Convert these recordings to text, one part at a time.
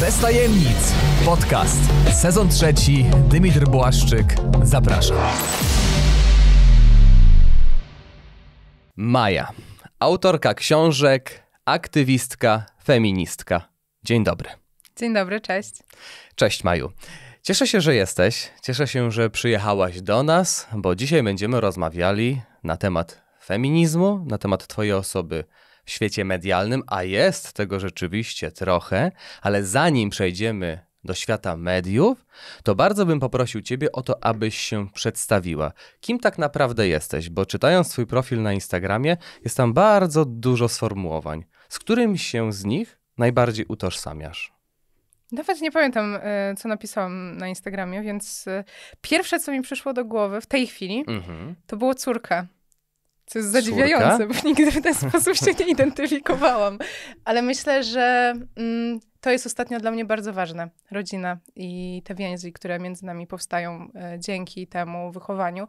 Bez tajemnic. Podcast. Sezon trzeci. Dymitr Błaszczyk. Zapraszam. Maja. Autorka książek, aktywistka, feministka. Dzień dobry. Dzień dobry, cześć. Cześć Maju. Cieszę się, że jesteś. Cieszę się, że przyjechałaś do nas, bo dzisiaj będziemy rozmawiali na temat feminizmu, na temat Twojej osoby w świecie medialnym, a jest tego rzeczywiście trochę, ale zanim przejdziemy do świata mediów, to bardzo bym poprosił Ciebie o to, abyś się przedstawiła. Kim tak naprawdę jesteś? Bo czytając Twój profil na Instagramie, jest tam bardzo dużo sformułowań. Z którym się z nich najbardziej utożsamiasz? Nawet nie pamiętam, e, co napisałam na Instagramie, więc e, pierwsze, co mi przyszło do głowy w tej chwili, mhm. to było córka. Co jest zadziwiające, Córka? bo nigdy w ten sposób się nie identyfikowałam. Ale myślę, że mm, to jest ostatnio dla mnie bardzo ważne. Rodzina i te więzi, które między nami powstają e, dzięki temu wychowaniu.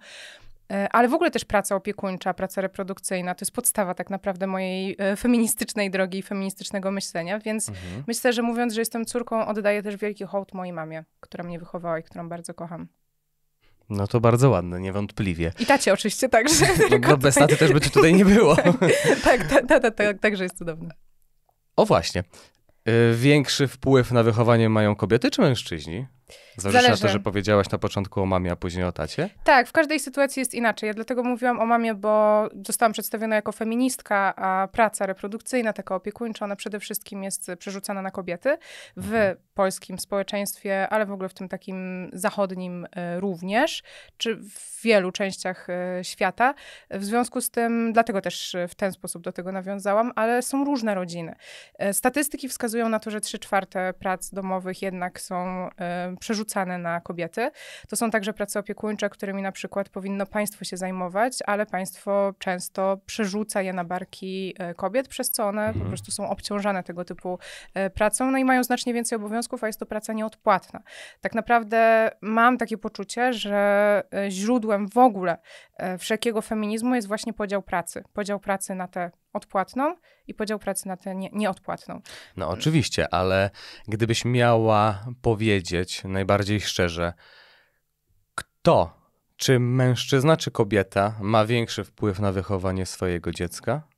E, ale w ogóle też praca opiekuńcza, praca reprodukcyjna to jest podstawa tak naprawdę mojej e, feministycznej drogi i feministycznego myślenia. Więc mhm. myślę, że mówiąc, że jestem córką, oddaję też wielki hołd mojej mamie, która mnie wychowała i którą bardzo kocham. No to bardzo ładne, niewątpliwie. I tacie oczywiście także. No, no bez taty też by tutaj nie było. tak, tak, tak, tak, także jest cudowne. O właśnie. Y, większy wpływ na wychowanie mają kobiety czy mężczyźni? Zależy, na to, że powiedziałaś na początku o mamie, a później o tacie? Tak, w każdej sytuacji jest inaczej. Ja dlatego mówiłam o mamie, bo zostałam przedstawiona jako feministka, a praca reprodukcyjna, taka opiekuńcza, ona przede wszystkim jest przerzucana na kobiety w mhm. polskim społeczeństwie, ale w ogóle w tym takim zachodnim e, również, czy w wielu częściach e, świata. W związku z tym, dlatego też w ten sposób do tego nawiązałam, ale są różne rodziny. E, statystyki wskazują na to, że trzy czwarte prac domowych jednak są przerzucane na kobiety. To są także prace opiekuńcze, którymi na przykład powinno państwo się zajmować, ale państwo często przerzuca je na barki e, kobiet, przez co one po mhm. prostu są obciążane tego typu e, pracą, no i mają znacznie więcej obowiązków, a jest to praca nieodpłatna. Tak naprawdę mam takie poczucie, że e, źródłem w ogóle wszelkiego feminizmu jest właśnie podział pracy. Podział pracy na te odpłatną i podział pracy na tę nie, nieodpłatną. No oczywiście, ale gdybyś miała powiedzieć najbardziej szczerze, kto, czy mężczyzna, czy kobieta ma większy wpływ na wychowanie swojego dziecka?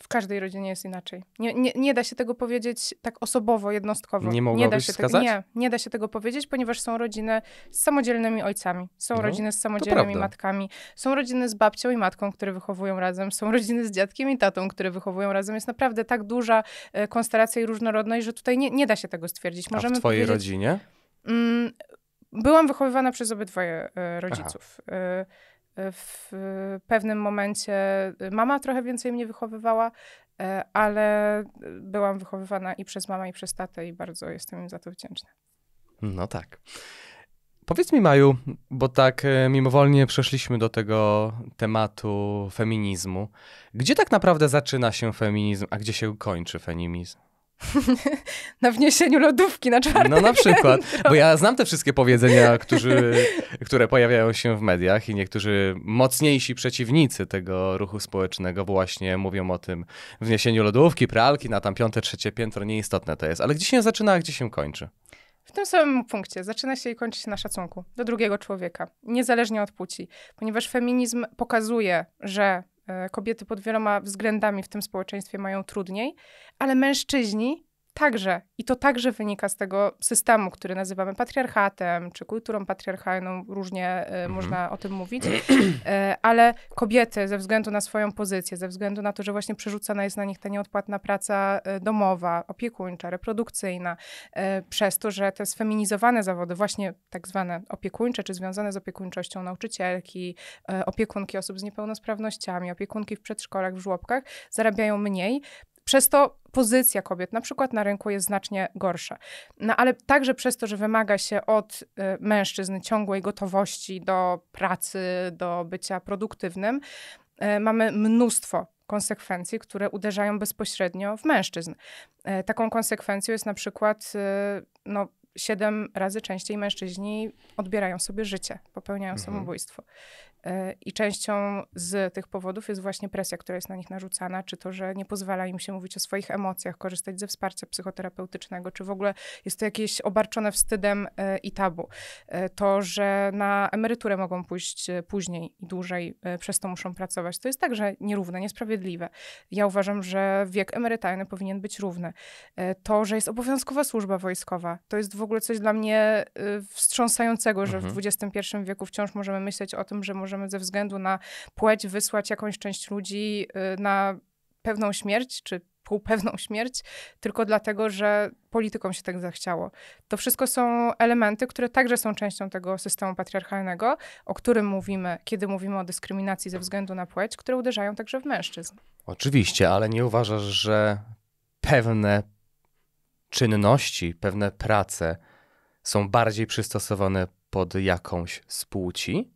w każdej rodzinie jest inaczej. Nie, nie, nie da się tego powiedzieć tak osobowo, jednostkowo. Nie mogę da się wskazać? Te, nie, nie da się tego powiedzieć, ponieważ są rodziny z samodzielnymi ojcami, są mhm. rodziny z samodzielnymi matkami, są rodziny z babcią i matką, które wychowują razem, są rodziny z dziadkiem i tatą, które wychowują razem. Jest naprawdę tak duża e, konstelacja i różnorodność, że tutaj nie, nie da się tego stwierdzić. Możemy A w twojej rodzinie? Mm, byłam wychowywana przez obydwoje e, rodziców. Aha. E, w pewnym momencie y, mama trochę więcej mnie wychowywała, e, ale byłam wychowywana i przez mamę, i przez tatę, i bardzo jestem im za to wdzięczna. No tak. Powiedz mi, Maju, bo tak e, mimowolnie przeszliśmy do tego tematu feminizmu. Gdzie tak naprawdę zaczyna się feminizm, a gdzie się kończy feminizm? na wniesieniu lodówki na czwartek. No na przykład, piętro. bo ja znam te wszystkie powiedzenia, którzy, które pojawiają się w mediach i niektórzy mocniejsi przeciwnicy tego ruchu społecznego właśnie mówią o tym wniesieniu lodówki, pralki na tam piąte, trzecie piętro, nieistotne to jest. Ale gdzie się zaczyna, a gdzie się kończy? W tym samym punkcie zaczyna się i kończy się na szacunku do drugiego człowieka, niezależnie od płci, ponieważ feminizm pokazuje, że E, kobiety pod wieloma względami w tym społeczeństwie mają trudniej, ale mężczyźni Także, i to także wynika z tego systemu, który nazywamy patriarchatem, czy kulturą patriarchalną, różnie y, można o tym mówić, y, ale kobiety ze względu na swoją pozycję, ze względu na to, że właśnie przerzucana jest na nich ta nieodpłatna praca y, domowa, opiekuńcza, reprodukcyjna, przez to, że te sfeminizowane zawody, właśnie tak zwane opiekuńcze, czy związane z opiekuńczością nauczycielki, opiekunki osób z niepełnosprawnościami, opiekunki w przedszkolach, w żłobkach, zarabiają mniej, przez to pozycja kobiet, na przykład na rynku, jest znacznie gorsza. No ale także przez to, że wymaga się od y, mężczyzn ciągłej gotowości do pracy, do bycia produktywnym, y, mamy mnóstwo konsekwencji, które uderzają bezpośrednio w mężczyzn. Y, taką konsekwencją jest na przykład no, siedem razy częściej mężczyźni odbierają sobie życie, popełniają mhm. samobójstwo. E, I częścią z tych powodów jest właśnie presja, która jest na nich narzucana, czy to, że nie pozwala im się mówić o swoich emocjach, korzystać ze wsparcia psychoterapeutycznego, czy w ogóle jest to jakieś obarczone wstydem e, i tabu. E, to, że na emeryturę mogą pójść później i dłużej, przez to muszą pracować, to jest także nierówne, niesprawiedliwe. Ja uważam, że wiek emerytalny powinien być równy. To, że jest obowiązkowa służba wojskowa, to jest w ogóle coś dla mnie wstrząsającego, że mhm. w XXI wieku wciąż możemy myśleć o tym, że może możemy ze względu na płeć wysłać jakąś część ludzi y, na pewną śmierć, czy półpewną śmierć, tylko dlatego, że politykom się tak zachciało. To wszystko są elementy, które także są częścią tego systemu patriarchalnego, o którym mówimy, kiedy mówimy o dyskryminacji ze względu na płeć, które uderzają także w mężczyzn. Oczywiście, ale nie uważasz, że pewne czynności, pewne prace są bardziej przystosowane pod jakąś z płci?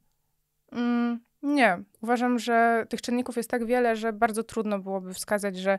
Mm, nie, Uważam, że tych czynników jest tak wiele, że bardzo trudno byłoby wskazać, że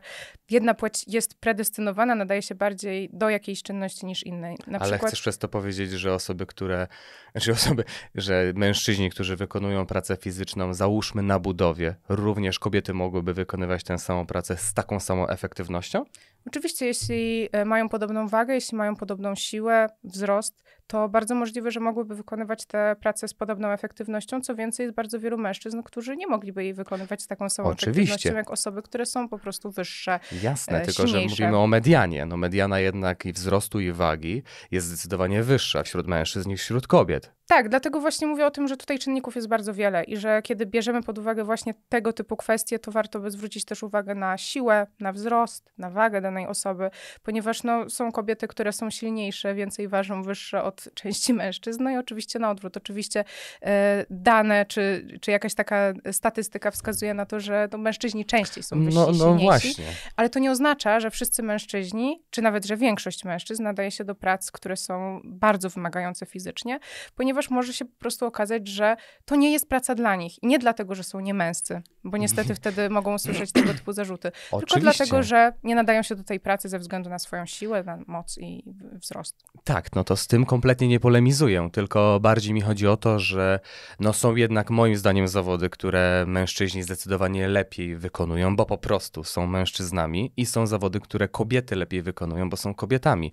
jedna płeć jest predestynowana, nadaje się bardziej do jakiejś czynności niż innej. Na Ale przykład... chcesz przez to powiedzieć, że osoby, które, znaczy osoby, że mężczyźni, którzy wykonują pracę fizyczną, załóżmy na budowie, również kobiety mogłyby wykonywać tę samą pracę z taką samą efektywnością? Oczywiście, jeśli e, mają podobną wagę, jeśli mają podobną siłę, wzrost, to bardzo możliwe, że mogłyby wykonywać te prace z podobną efektywnością. Co więcej, jest bardzo wielu mężczyzn, którzy nie mogliby jej wykonywać z taką samą Oczywiście. jak osoby, które są po prostu wyższe. Jasne, e, tylko silniejsze. że mówimy o medianie. No mediana jednak i wzrostu i wagi jest zdecydowanie wyższa wśród mężczyzn niż wśród kobiet. Tak, dlatego właśnie mówię o tym, że tutaj czynników jest bardzo wiele i że kiedy bierzemy pod uwagę właśnie tego typu kwestie, to warto by zwrócić też uwagę na siłę, na wzrost, na wagę danej osoby, ponieważ no, są kobiety, które są silniejsze, więcej ważą, wyższe od części mężczyzn, no i oczywiście na odwrót. Oczywiście e, dane czy, czy jakaś taka statystyka wskazuje na to, że no, mężczyźni częściej są no, wyżsi, no, no właśnie. ale to nie oznacza, że wszyscy mężczyźni, czy nawet, że większość mężczyzn nadaje się do prac, które są bardzo wymagające fizycznie, ponieważ ponieważ może się po prostu okazać, że to nie jest praca dla nich. I nie dlatego, że są niemęscy, bo niestety wtedy mogą usłyszeć tego typu zarzuty. Oczywiście. Tylko dlatego, że nie nadają się do tej pracy ze względu na swoją siłę, na moc i wzrost. Tak, no to z tym kompletnie nie polemizuję, tylko bardziej mi chodzi o to, że no są jednak moim zdaniem zawody, które mężczyźni zdecydowanie lepiej wykonują, bo po prostu są mężczyznami i są zawody, które kobiety lepiej wykonują, bo są kobietami.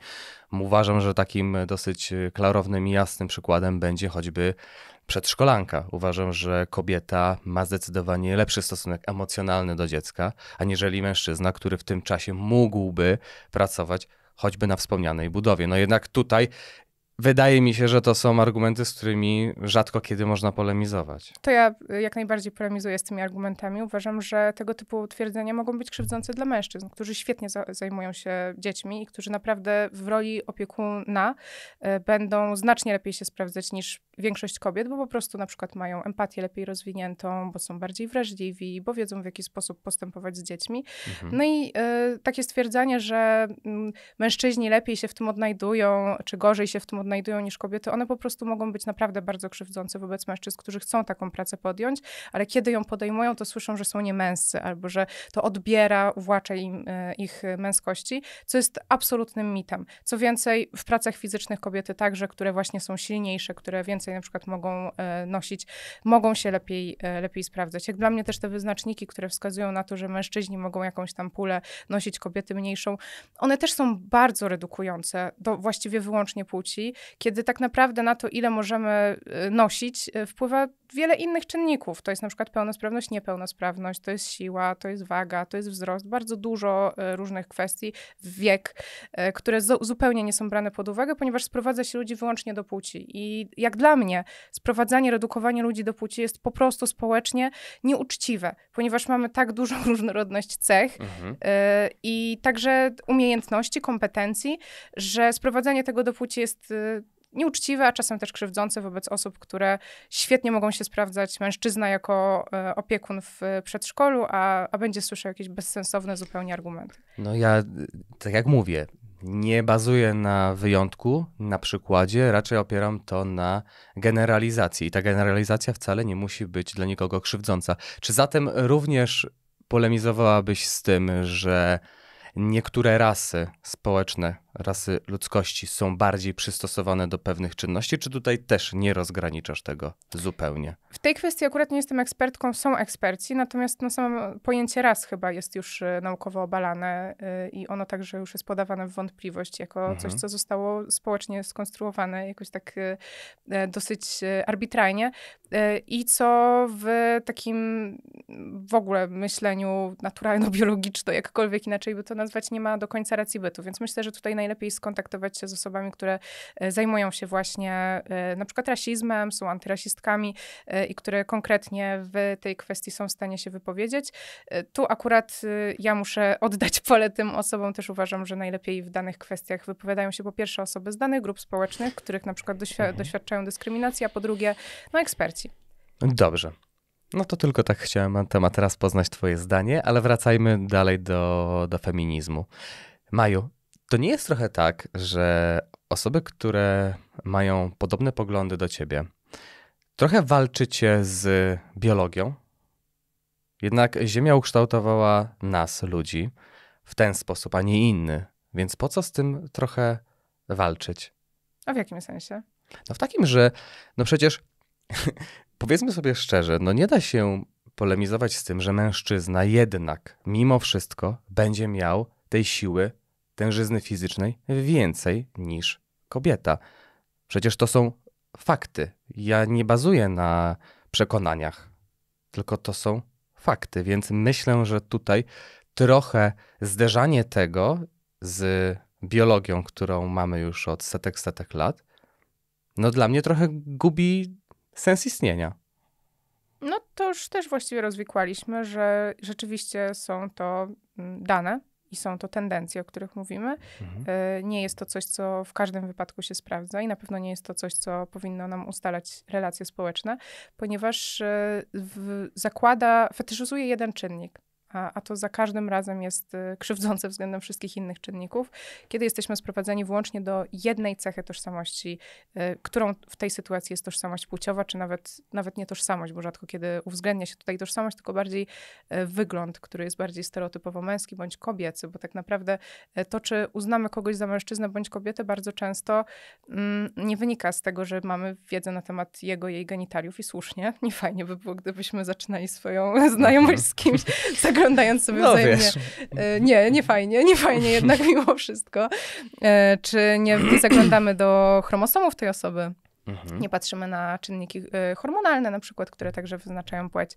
Uważam, że takim e, dosyć e, klarownym i jasnym przykładem będzie choćby przedszkolanka. Uważam, że kobieta ma zdecydowanie lepszy stosunek emocjonalny do dziecka, aniżeli mężczyzna, który w tym czasie mógłby pracować choćby na wspomnianej budowie. No jednak tutaj Wydaje mi się, że to są argumenty, z którymi rzadko kiedy można polemizować. To ja y, jak najbardziej polemizuję z tymi argumentami. Uważam, że tego typu twierdzenia mogą być krzywdzące dla mężczyzn, którzy świetnie zajmują się dziećmi i którzy naprawdę w roli opiekuna y, będą znacznie lepiej się sprawdzać niż większość kobiet, bo po prostu na przykład mają empatię lepiej rozwiniętą, bo są bardziej wrażliwi, bo wiedzą w jaki sposób postępować z dziećmi. Mhm. No i y, takie stwierdzenie, że mm, mężczyźni lepiej się w tym odnajdują, czy gorzej się w tym odnajdują, odnajdują niż kobiety, one po prostu mogą być naprawdę bardzo krzywdzące wobec mężczyzn, którzy chcą taką pracę podjąć, ale kiedy ją podejmują, to słyszą, że są niemęscy albo że to odbiera, uwłacza im e, ich męskości, co jest absolutnym mitem. Co więcej, w pracach fizycznych kobiety także, które właśnie są silniejsze, które więcej na przykład mogą e, nosić, mogą się lepiej, e, lepiej sprawdzać. Jak dla mnie też te wyznaczniki, które wskazują na to, że mężczyźni mogą jakąś tam pulę nosić, kobiety mniejszą, one też są bardzo redukujące do właściwie wyłącznie płci kiedy tak naprawdę na to, ile możemy e, nosić, e, wpływa wiele innych czynników. To jest na przykład pełnosprawność, niepełnosprawność, to jest siła, to jest waga, to jest wzrost, bardzo dużo e, różnych kwestii, wiek, e, które zupełnie nie są brane pod uwagę, ponieważ sprowadza się ludzi wyłącznie do płci. I jak dla mnie, sprowadzanie, redukowanie ludzi do płci jest po prostu społecznie nieuczciwe, ponieważ mamy tak dużą różnorodność cech mhm. E, i także umiejętności, kompetencji, że sprowadzanie tego do płci jest nieuczciwe, a czasem też krzywdzące wobec osób, które świetnie mogą się sprawdzać. Mężczyzna jako e, opiekun w e, przedszkolu, a, a będzie słyszał jakieś bezsensowne zupełnie argumenty. No ja, e, tak jak mówię, nie bazuję na wyjątku, na przykładzie, raczej opieram to na generalizacji. I ta generalizacja wcale nie musi być dla nikogo krzywdząca. Czy zatem również polemizowałabyś z tym, że niektóre rasy społeczne rasy ludzkości są bardziej przystosowane do pewnych czynności, czy tutaj też nie rozgraniczasz tego zupełnie? W tej kwestii akurat nie jestem ekspertką, są eksperci, natomiast no, samo pojęcie ras chyba jest już y, naukowo obalane y, i ono także już jest podawane w wątpliwość jako mhm. coś, co zostało społecznie skonstruowane jakoś tak y, dosyć arbitralnie i co w takim w ogóle myśleniu naturalno-biologiczno, jakkolwiek inaczej by to nazwać, nie ma do końca racji bytu, więc myślę, że tutaj naj najlepiej skontaktować się z osobami, które e, zajmują się właśnie e, na przykład rasizmem, są antyrasistkami e, i które konkretnie w tej kwestii są w stanie się wypowiedzieć. Tu akurat ja muszę oddać pole tym osobom, też uważam, że najlepiej w danych kwestiach wypowiadają się po pierwsze osoby z danych grup społecznych, których na przykład mhm. doświadczają dyskryminacji, a po drugie no eksperci. Dobrze. No to tylko tak chciałem na temat raz poznać Twoje zdanie, ale wracajmy dalej do, do feminizmu. Maju, to nie jest trochę tak, że osoby, które mają podobne poglądy do ciebie, trochę walczycie z biologią? Jednak Ziemia ukształtowała nas, ludzi, w ten sposób, a nie inny. Więc po co z tym trochę walczyć? A w jakim sensie? No w takim, że no przecież powiedzmy sobie szczerze, no nie da się polemizować z tym, że mężczyzna jednak mimo wszystko będzie miał tej siły tężyzny fizycznej więcej niż kobieta. Przecież to są fakty. Ja nie bazuję na przekonaniach, tylko to są fakty, więc myślę, że tutaj trochę zderzanie tego z biologią, którą mamy już od setek, setek lat, no dla mnie trochę gubi sens istnienia. No to już też właściwie rozwikłaliśmy, że rzeczywiście są to mm, dane, i są to tendencje, o których mówimy. Mhm. E, nie jest to coś, co w każdym wypadku się sprawdza i na pewno nie jest to coś, co powinno nam ustalać relacje społeczne, ponieważ e, zakłada, fetyszyzuje jeden czynnik a, a to za każdym razem jest y, krzywdzące względem wszystkich innych czynników, kiedy jesteśmy sprowadzeni wyłącznie do jednej cechy tożsamości, y, którą w tej sytuacji jest tożsamość płciowa, czy nawet, nawet nie tożsamość, bo rzadko kiedy uwzględnia się tutaj tożsamość, tylko bardziej y, wygląd, który jest bardziej stereotypowo męski bądź kobiecy, bo tak naprawdę to, czy uznamy kogoś za mężczyznę bądź kobietę, bardzo często mm, nie wynika z tego, że mamy wiedzę na temat jego, jej genitaliów i słusznie. Nie fajnie by było, gdybyśmy zaczynali swoją znajomość z kimś, z tego, podglądając sobie no, wzajemnie. Wiesz. E, nie, nie fajnie, nie fajnie jednak mimo wszystko. E, czy nie zaglądamy do chromosomów tej osoby? Mhm. Nie patrzymy na czynniki e, hormonalne, na przykład, które także wyznaczają płeć.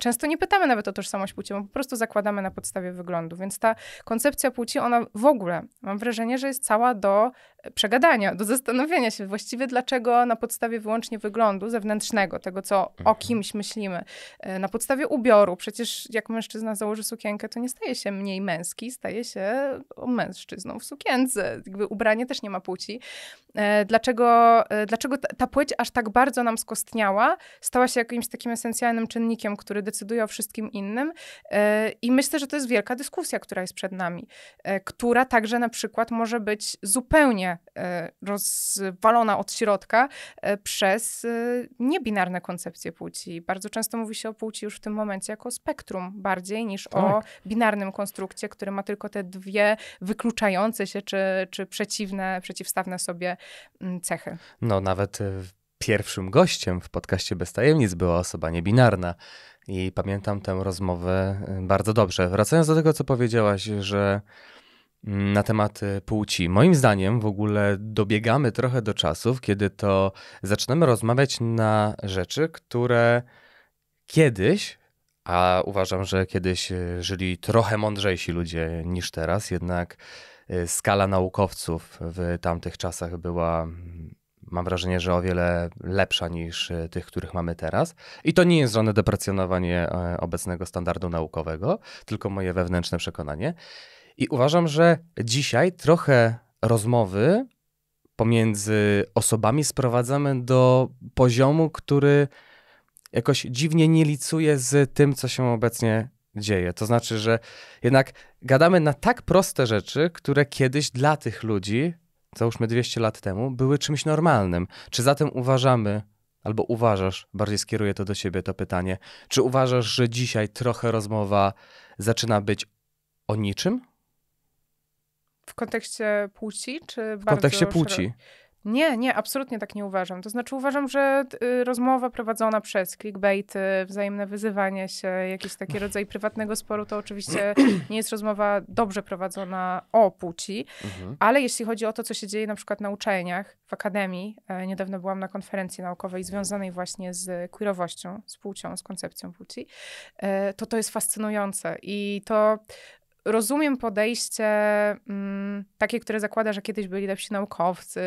Często nie pytamy nawet o tożsamość bo po prostu zakładamy na podstawie wyglądu. Więc ta koncepcja płci, ona w ogóle, mam wrażenie, że jest cała do przegadania, do zastanowienia się właściwie, dlaczego na podstawie wyłącznie wyglądu zewnętrznego, tego co o mhm. kimś myślimy, e, na podstawie ubioru, przecież jak mężczyzna założy sukienkę, to nie staje się mniej męski, staje się mężczyzną w sukience. Jakby ubranie też nie ma płci. E, dlaczego, e, dlaczego ta płeć aż tak bardzo nam skostniała, stała się jakimś takim esencjalnym czynnikiem, który decyduje o wszystkim innym i myślę, że to jest wielka dyskusja, która jest przed nami, która także na przykład może być zupełnie E, rozwalona od środka e, przez e, niebinarne koncepcje płci. Bardzo często mówi się o płci już w tym momencie jako spektrum bardziej niż tak. o binarnym konstrukcie, który ma tylko te dwie wykluczające się czy, czy przeciwne, przeciwstawne sobie mm, cechy. No nawet pierwszym gościem w podcaście Bez Tajemnic była osoba niebinarna. I pamiętam tę rozmowę bardzo dobrze. Wracając do tego, co powiedziałaś, że na temat e, płci. Moim zdaniem w ogóle dobiegamy trochę do czasów, kiedy to zaczynamy rozmawiać na rzeczy, które kiedyś, a uważam, że kiedyś e, żyli trochę mądrzejsi ludzie niż teraz, jednak e, skala naukowców w tamtych czasach była mm, mam wrażenie, że o wiele lepsza niż tych, których mamy teraz. I to nie jest żadne deprecjonowanie obecnego standardu naukowego, tylko moje wewnętrzne przekonanie. I uważam, że dzisiaj trochę rozmowy pomiędzy osobami sprowadzamy do poziomu, który jakoś dziwnie nie licuje z tym, co się obecnie dzieje. To znaczy, że jednak gadamy na tak proste rzeczy, które kiedyś dla tych ludzi, załóżmy 200 lat temu, były czymś normalnym. Czy zatem uważamy, albo uważasz, bardziej skieruję to do ciebie to pytanie, czy uważasz, że dzisiaj trochę rozmowa zaczyna być o niczym? w kontekście płci, czy W kontekście płci. Nie, nie, absolutnie tak nie uważam. To znaczy uważam, że y, rozmowa prowadzona przez clickbaity, wzajemne wyzywanie się, jakiś taki rodzaj prywatnego sporu, to oczywiście nie jest rozmowa dobrze prowadzona o płci, mhm. ale jeśli chodzi o to, co się dzieje na przykład na uczelniach, w akademii, e, niedawno byłam na konferencji naukowej związanej właśnie z queerowością, z płcią, z koncepcją płci, e, to to jest fascynujące i to rozumiem podejście mm, takie, które zakłada, że kiedyś byli lepsi naukowcy,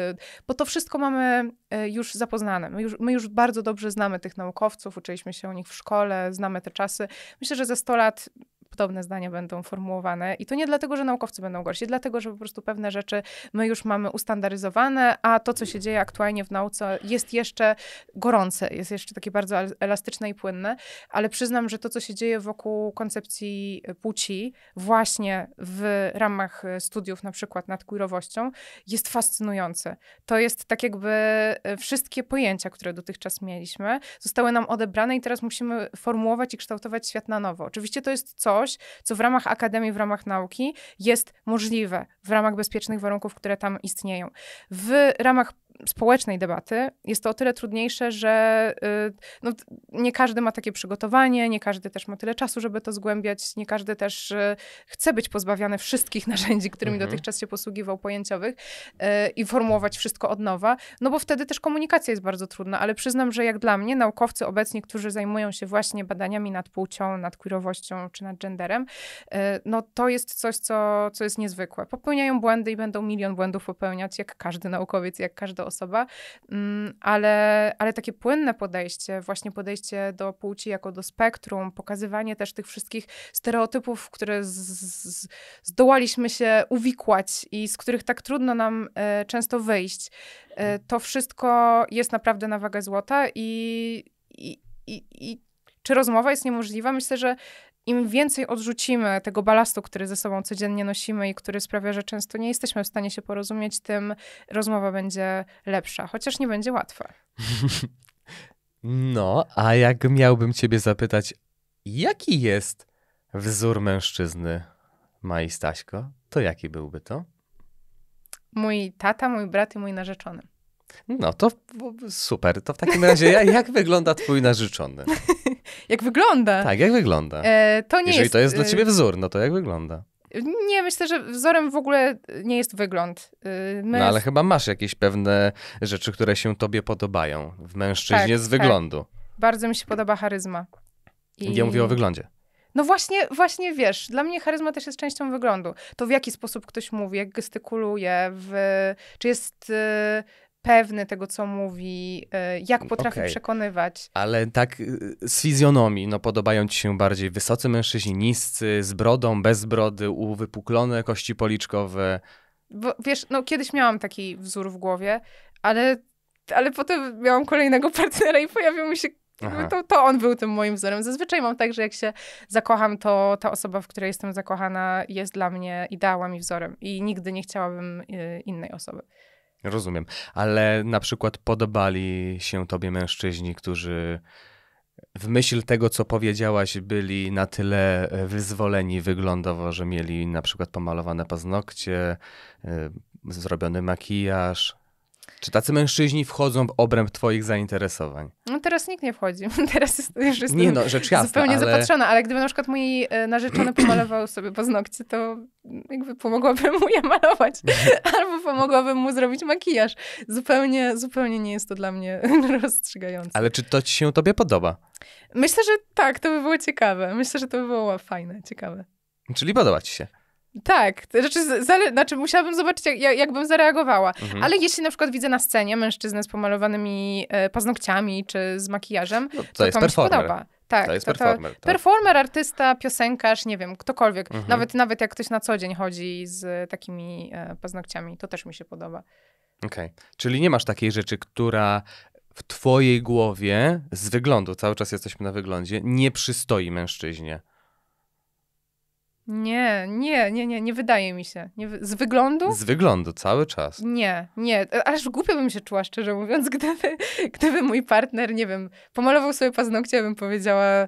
bo to wszystko mamy y, już zapoznane. My już, my już, bardzo dobrze znamy tych naukowców, uczyliśmy się o nich w szkole, znamy te czasy. Myślę, że za 100 lat podobne zdania będą formułowane. I to nie dlatego, że naukowcy będą gorsi, dlatego, że po prostu pewne rzeczy my już mamy ustandaryzowane, a to, co się dzieje aktualnie w nauce, jest jeszcze gorące, jest jeszcze takie bardzo elastyczne i płynne, ale przyznam, że to, co się dzieje wokół koncepcji płci, właśnie w ramach studiów na przykład nad queerowością, jest fascynujące. To jest tak jakby e, wszystkie pojęcia, które dotychczas mieliśmy, zostały nam odebrane i teraz musimy formułować i kształtować świat na nowo. Oczywiście to jest coś, coś, co w ramach akademii, w ramach nauki jest możliwe w ramach bezpiecznych warunków, które tam istnieją. W ramach społecznej debaty jest to o tyle trudniejsze, że y, no, nie każdy ma takie przygotowanie, nie każdy też ma tyle czasu, żeby to zgłębiać, nie każdy też y, chce być pozbawiany wszystkich narzędzi, którymi mhm. dotychczas się posługiwał, pojęciowych y, i formułować wszystko od nowa, no bo wtedy też komunikacja jest bardzo trudna, ale przyznam, że jak dla mnie, naukowcy obecni, którzy zajmują się właśnie badaniami nad płcią, nad queerowością czy nad genderem, no to jest coś, co, co jest niezwykłe. Popełniają błędy i będą milion błędów popełniać, jak każdy naukowiec, jak każda osoba, mm, ale, ale takie płynne podejście, właśnie podejście do płci jako do spektrum, pokazywanie też tych wszystkich stereotypów, które z, z, zdołaliśmy się uwikłać i z których tak trudno nam e, często wyjść, e, to wszystko jest naprawdę na wagę złota i, i, i, i czy rozmowa jest niemożliwa? Myślę, że im więcej odrzucimy tego balastu, który ze sobą codziennie nosimy i który sprawia, że często nie jesteśmy w stanie się porozumieć, tym rozmowa będzie lepsza, chociaż nie będzie łatwa. No, a jak miałbym Ciebie zapytać, jaki jest wzór mężczyzny Mai Staśko, to jaki byłby to? Mój tata, mój brat i mój narzeczony. No to super. To w takim razie jak, jak wygląda twój narzeczony? jak wygląda? Tak, jak wygląda? E, to nie Jeżeli jest... to jest dla e, ciebie wzór, no to jak wygląda? Nie, myślę, że wzorem w ogóle nie jest wygląd. E, Męż... No ale chyba masz jakieś pewne rzeczy, które się tobie podobają w mężczyźnie tak, z tak. wyglądu. Tak. Bardzo mi się podoba charyzma. I... Ja mówię o wyglądzie. No właśnie, właśnie wiesz, dla mnie charyzma też jest częścią wyglądu. To w jaki sposób ktoś mówi, jak gestykuluje, w... czy jest e, pewny tego, co mówi, e, jak mm, potrafi okay. przekonywać. Ale tak y, z fizjonomii, no podobają ci się bardziej wysocy mężczyźni, niscy, z brodą, bez brody, uwypuklone kości policzkowe. Bo, wiesz, no kiedyś miałam taki wzór w głowie, ale, ale potem miałam kolejnego partnera i pojawił mi się to, to, on był tym moim wzorem. Zazwyczaj mam tak, że jak się zakocham, to ta osoba, w której jestem zakochana, jest dla mnie ideałem i wzorem. I nigdy nie chciałabym e, innej osoby. Rozumiem, ale na przykład podobali się tobie mężczyźni, którzy w myśl tego, co powiedziałaś, byli na tyle e, wyzwoleni wyglądowo, że mieli na przykład pomalowane paznokcie, e, zrobiony makijaż, czy tacy mężczyźni wchodzą w obręb twoich zainteresowań? No teraz nikt nie wchodzi. Teraz jest, już jestem nie, no, rzecz jasna, zupełnie ale... zapatrzona, ale gdyby na przykład mój e, narzeczony pomalował sobie paznokcie, to jakby pomogłabym mu je malować. Albo pomogłabym mu zrobić makijaż. Zupełnie, zupełnie nie jest to dla mnie rozstrzygające. Ale czy to ci się tobie podoba? Myślę, że tak, to by było ciekawe. Myślę, że to by było fajne, ciekawe. Czyli podoba ci się. Tak, rzeczy, zale- znaczy musiałabym zobaczyć, jak, jak bym zareagowała. Mhm. Ale jeśli na przykład widzę na scenie mężczyznę z pomalowanymi e, paznokciami czy z makijażem, no, to, to, jest to mi się podoba. Tak, to jest to, to performer. Tak. Performer, artysta, piosenkarz, nie wiem, ktokolwiek. Mhm. Nawet, nawet jak ktoś na co dzień chodzi z takimi e, paznokciami, to też mi się podoba. Okej, okay. czyli nie masz takiej rzeczy, która w twojej głowie z wyglądu, cały czas jesteśmy na wyglądzie, nie przystoi mężczyźnie. Nie, nie, nie, nie, nie wydaje mi się. Nie, z wyglądu? Z wyglądu, cały czas. Nie, nie. Aż głupio bym się czuła, szczerze mówiąc, gdyby, gdyby mój partner, nie wiem, pomalował sobie paznokcie, bym powiedziała,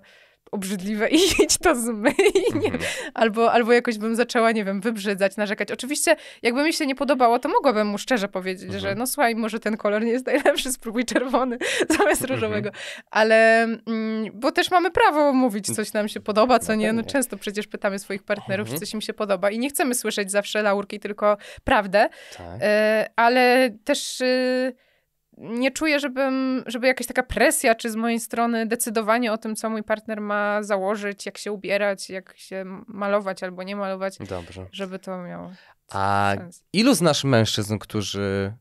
obrzydliwe i idź to zmyj. Mhm. Albo, albo jakoś bym zaczęła, nie wiem, wybrzydzać, narzekać. Oczywiście, jakby mi się nie podobało, to mogłabym mu szczerze powiedzieć, mhm. że no słuchaj, może ten kolor nie jest najlepszy, spróbuj czerwony zamiast mhm. różowego. Ale, mm, bo też mamy prawo mówić, mm. coś nam się podoba, co nie. No często przecież pytamy swoich partnerów, mhm. czy coś im się podoba i nie chcemy słyszeć zawsze laurki, tylko prawdę. Tak. E, ale też y, nie czuję, żebym, żeby jakaś taka presja, czy z mojej strony decydowanie o tym, co mój partner ma założyć, jak się ubierać, jak się malować albo nie malować, Dobrze. żeby to miało A sens. ilu znasz mężczyzn, którzy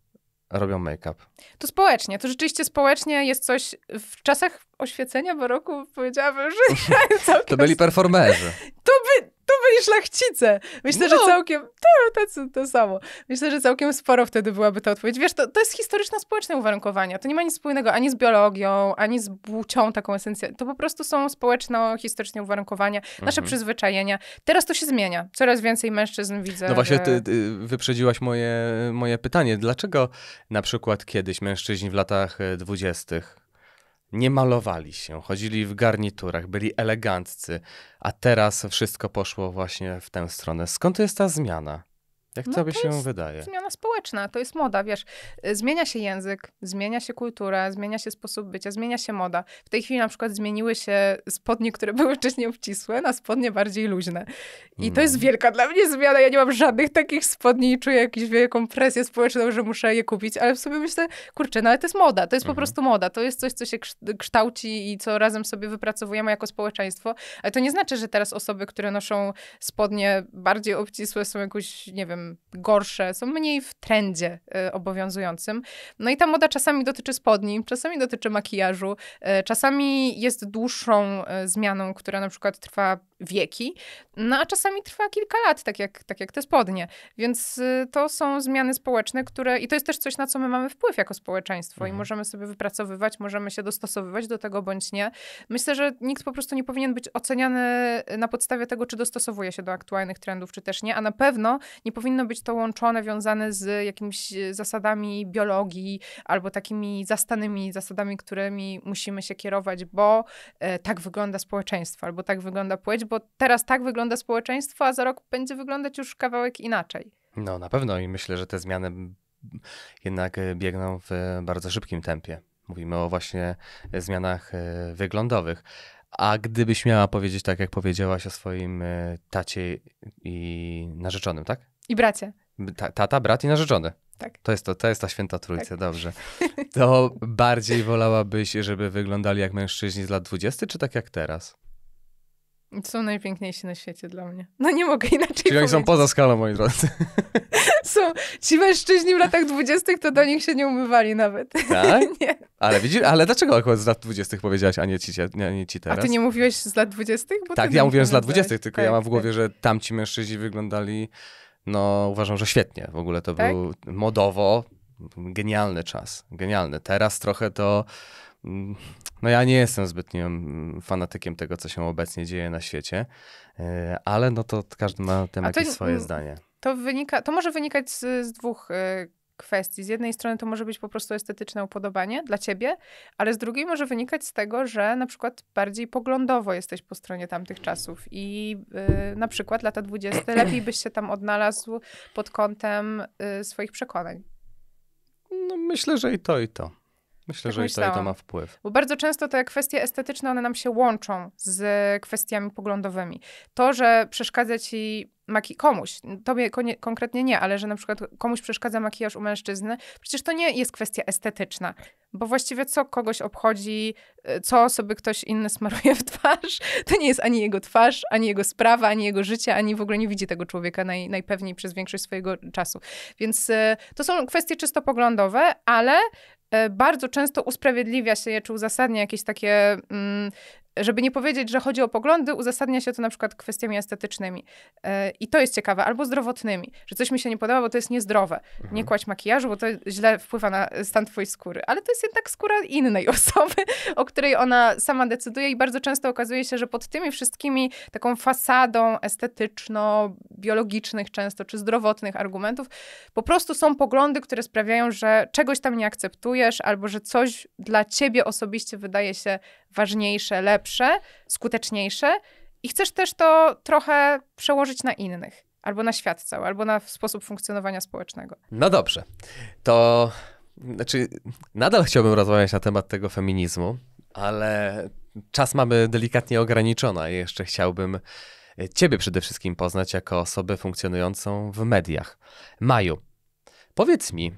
robią make-up? To społecznie, to rzeczywiście społecznie jest coś, w czasach oświecenia baroku powiedziałabym, że To byli performerzy. To by, to byli szlachcice. Myślę, no. że całkiem, to, tak, to, to samo. Myślę, że całkiem sporo wtedy byłaby ta odpowiedź. Wiesz, to, to jest historyczne społeczne uwarunkowania. To nie ma nic wspólnego ani z biologią, ani z płcią taką esencję. To po prostu są społeczno-historyczne uwarunkowania, nasze mhm. przyzwyczajenia. Teraz to się zmienia. Coraz więcej mężczyzn widzę. No właśnie, ty, ty wyprzedziłaś moje, moje pytanie. Dlaczego na przykład kiedyś mężczyźni w latach e, dwudziestych nie malowali się, chodzili w garniturach, byli eleganccy, a teraz wszystko poszło właśnie w tę stronę. Skąd to jest ta zmiana? Tak no sobie się wydaje. Zmiana społeczna, to jest moda, wiesz. Y, zmienia się język, zmienia się kultura, zmienia się sposób bycia, zmienia się moda. W tej chwili na przykład zmieniły się spodnie, które były wcześniej obcisłe, na spodnie bardziej luźne. I no. to jest wielka dla mnie zmiana. Ja nie mam żadnych takich spodni i czuję jakąś wielką presję społeczną, że muszę je kupić, ale w sobie myślę, kurczę, no ale to jest moda, to jest mhm. po prostu moda. To jest coś, co się kształci i co razem sobie wypracowujemy jako społeczeństwo. Ale to nie znaczy, że teraz osoby, które noszą spodnie bardziej obcisłe są jakoś, nie wiem, gorsze, są mniej w trendzie e, obowiązującym. No i ta moda czasami dotyczy spodni, czasami dotyczy makijażu, e, czasami jest dłuższą e, zmianą, która na przykład trwa wieki, no a czasami trwa kilka lat, tak jak, tak jak te spodnie. Więc to są zmiany społeczne, które, i to jest też coś, na co my mamy wpływ jako społeczeństwo mhm. i możemy sobie wypracowywać, możemy się dostosowywać do tego bądź nie. Myślę, że nikt po prostu nie powinien być oceniany na podstawie tego, czy dostosowuje się do aktualnych trendów, czy też nie, a na pewno nie powinno powinno być to łączone, wiązane z jakimiś e, zasadami biologii albo takimi zastanymi zasadami, którymi musimy się kierować, bo e, tak wygląda społeczeństwo albo tak wygląda płeć, bo teraz tak wygląda społeczeństwo, a za rok będzie wyglądać już kawałek inaczej. No na pewno i myślę, że te zmiany jednak e, biegną w bardzo szybkim tempie. Mówimy o właśnie zmianach wyglądowych. A gdybyś miała powiedzieć tak, jak powiedziałaś o swoim tacie i narzeczonym, tak? I bracie. Ta, tata, brat i narzeczony. Tak. To jest, to, to jest ta święta trójca, tak. dobrze. To bardziej wolałabyś, żeby wyglądali jak mężczyźni z lat 20, czy tak jak teraz? Są najpiękniejsi na świecie dla mnie. No nie mogę inaczej Czyli powiedzieć. oni są poza skalą, moi drodzy. Są. Ci mężczyźni w latach dwudziestych to do nich się nie umywali nawet. Tak? nie. Ale, widzisz, ale dlaczego akurat z lat dwudziestych powiedziałaś, a nie ci, nie, nie ci teraz? A ty nie mówiłeś z lat dwudziestych? Tak, ja mówiłem z lat dwudziestych, tylko tak, ja mam w głowie, tak. że tamci mężczyźni wyglądali no uważam, że świetnie. W ogóle to tak? był modowo genialny czas, genialny. Teraz trochę to mm, no ja nie jestem zbytnio fanatykiem tego, co się obecnie dzieje na świecie, e, ale no to każdy ma temat swoje mm, zdanie. To wynika, to może wynikać z, z dwóch e, kwestii. Z jednej strony to może być po prostu estetyczne upodobanie dla ciebie, ale z drugiej może wynikać z tego, że na przykład bardziej poglądowo jesteś po stronie tamtych czasów i y, na przykład lata 20 lepiej byś się tam odnalazł pod kątem y, swoich przekonań. No myślę, że i to, i to. Myślę, tak że myślałam. i to, to ma wpływ. Bo bardzo często te kwestie estetyczne, one nam się łączą z kwestiami poglądowymi. To, że przeszkadza ci maki komuś, tobie konie, konkretnie nie, ale że na przykład komuś przeszkadza makijaż u mężczyzny, przecież to nie jest kwestia estetyczna, bo właściwie co kogoś obchodzi, e, co sobie ktoś inny smaruje w twarz, to nie jest ani jego twarz, ani jego sprawa, ani jego życie, ani w ogóle nie widzi tego człowieka naj, najpewniej przez większość swojego czasu. Więc y, to są kwestie czysto poglądowe, ale E, bardzo często usprawiedliwia się czy uzasadnia jakieś takie mm, żeby nie powiedzieć, że chodzi o poglądy, uzasadnia się to na przykład kwestiami estetycznymi. E, I to jest ciekawe, albo zdrowotnymi, że coś mi się nie podoba, bo to jest niezdrowe. Mhm. Nie kłać makijażu, bo to źle wpływa na stan twojej skóry. Ale to jest jednak skóra innej osoby, o której ona sama decyduje i bardzo często okazuje się, że pod tymi wszystkimi taką fasadą estetyczno-biologicznych często, czy zdrowotnych argumentów, po prostu są poglądy, które sprawiają, że czegoś tam nie akceptujesz, albo że coś dla ciebie osobiście wydaje się ważniejsze, lepsze, skuteczniejsze i chcesz też to trochę przełożyć na innych, albo na świat cały, albo na sposób funkcjonowania społecznego. No dobrze, to znaczy nadal chciałbym rozmawiać na temat tego feminizmu, ale czas mamy delikatnie ograniczony i jeszcze chciałbym e, Ciebie przede wszystkim poznać jako osobę funkcjonującą w mediach. Maju, powiedz mi,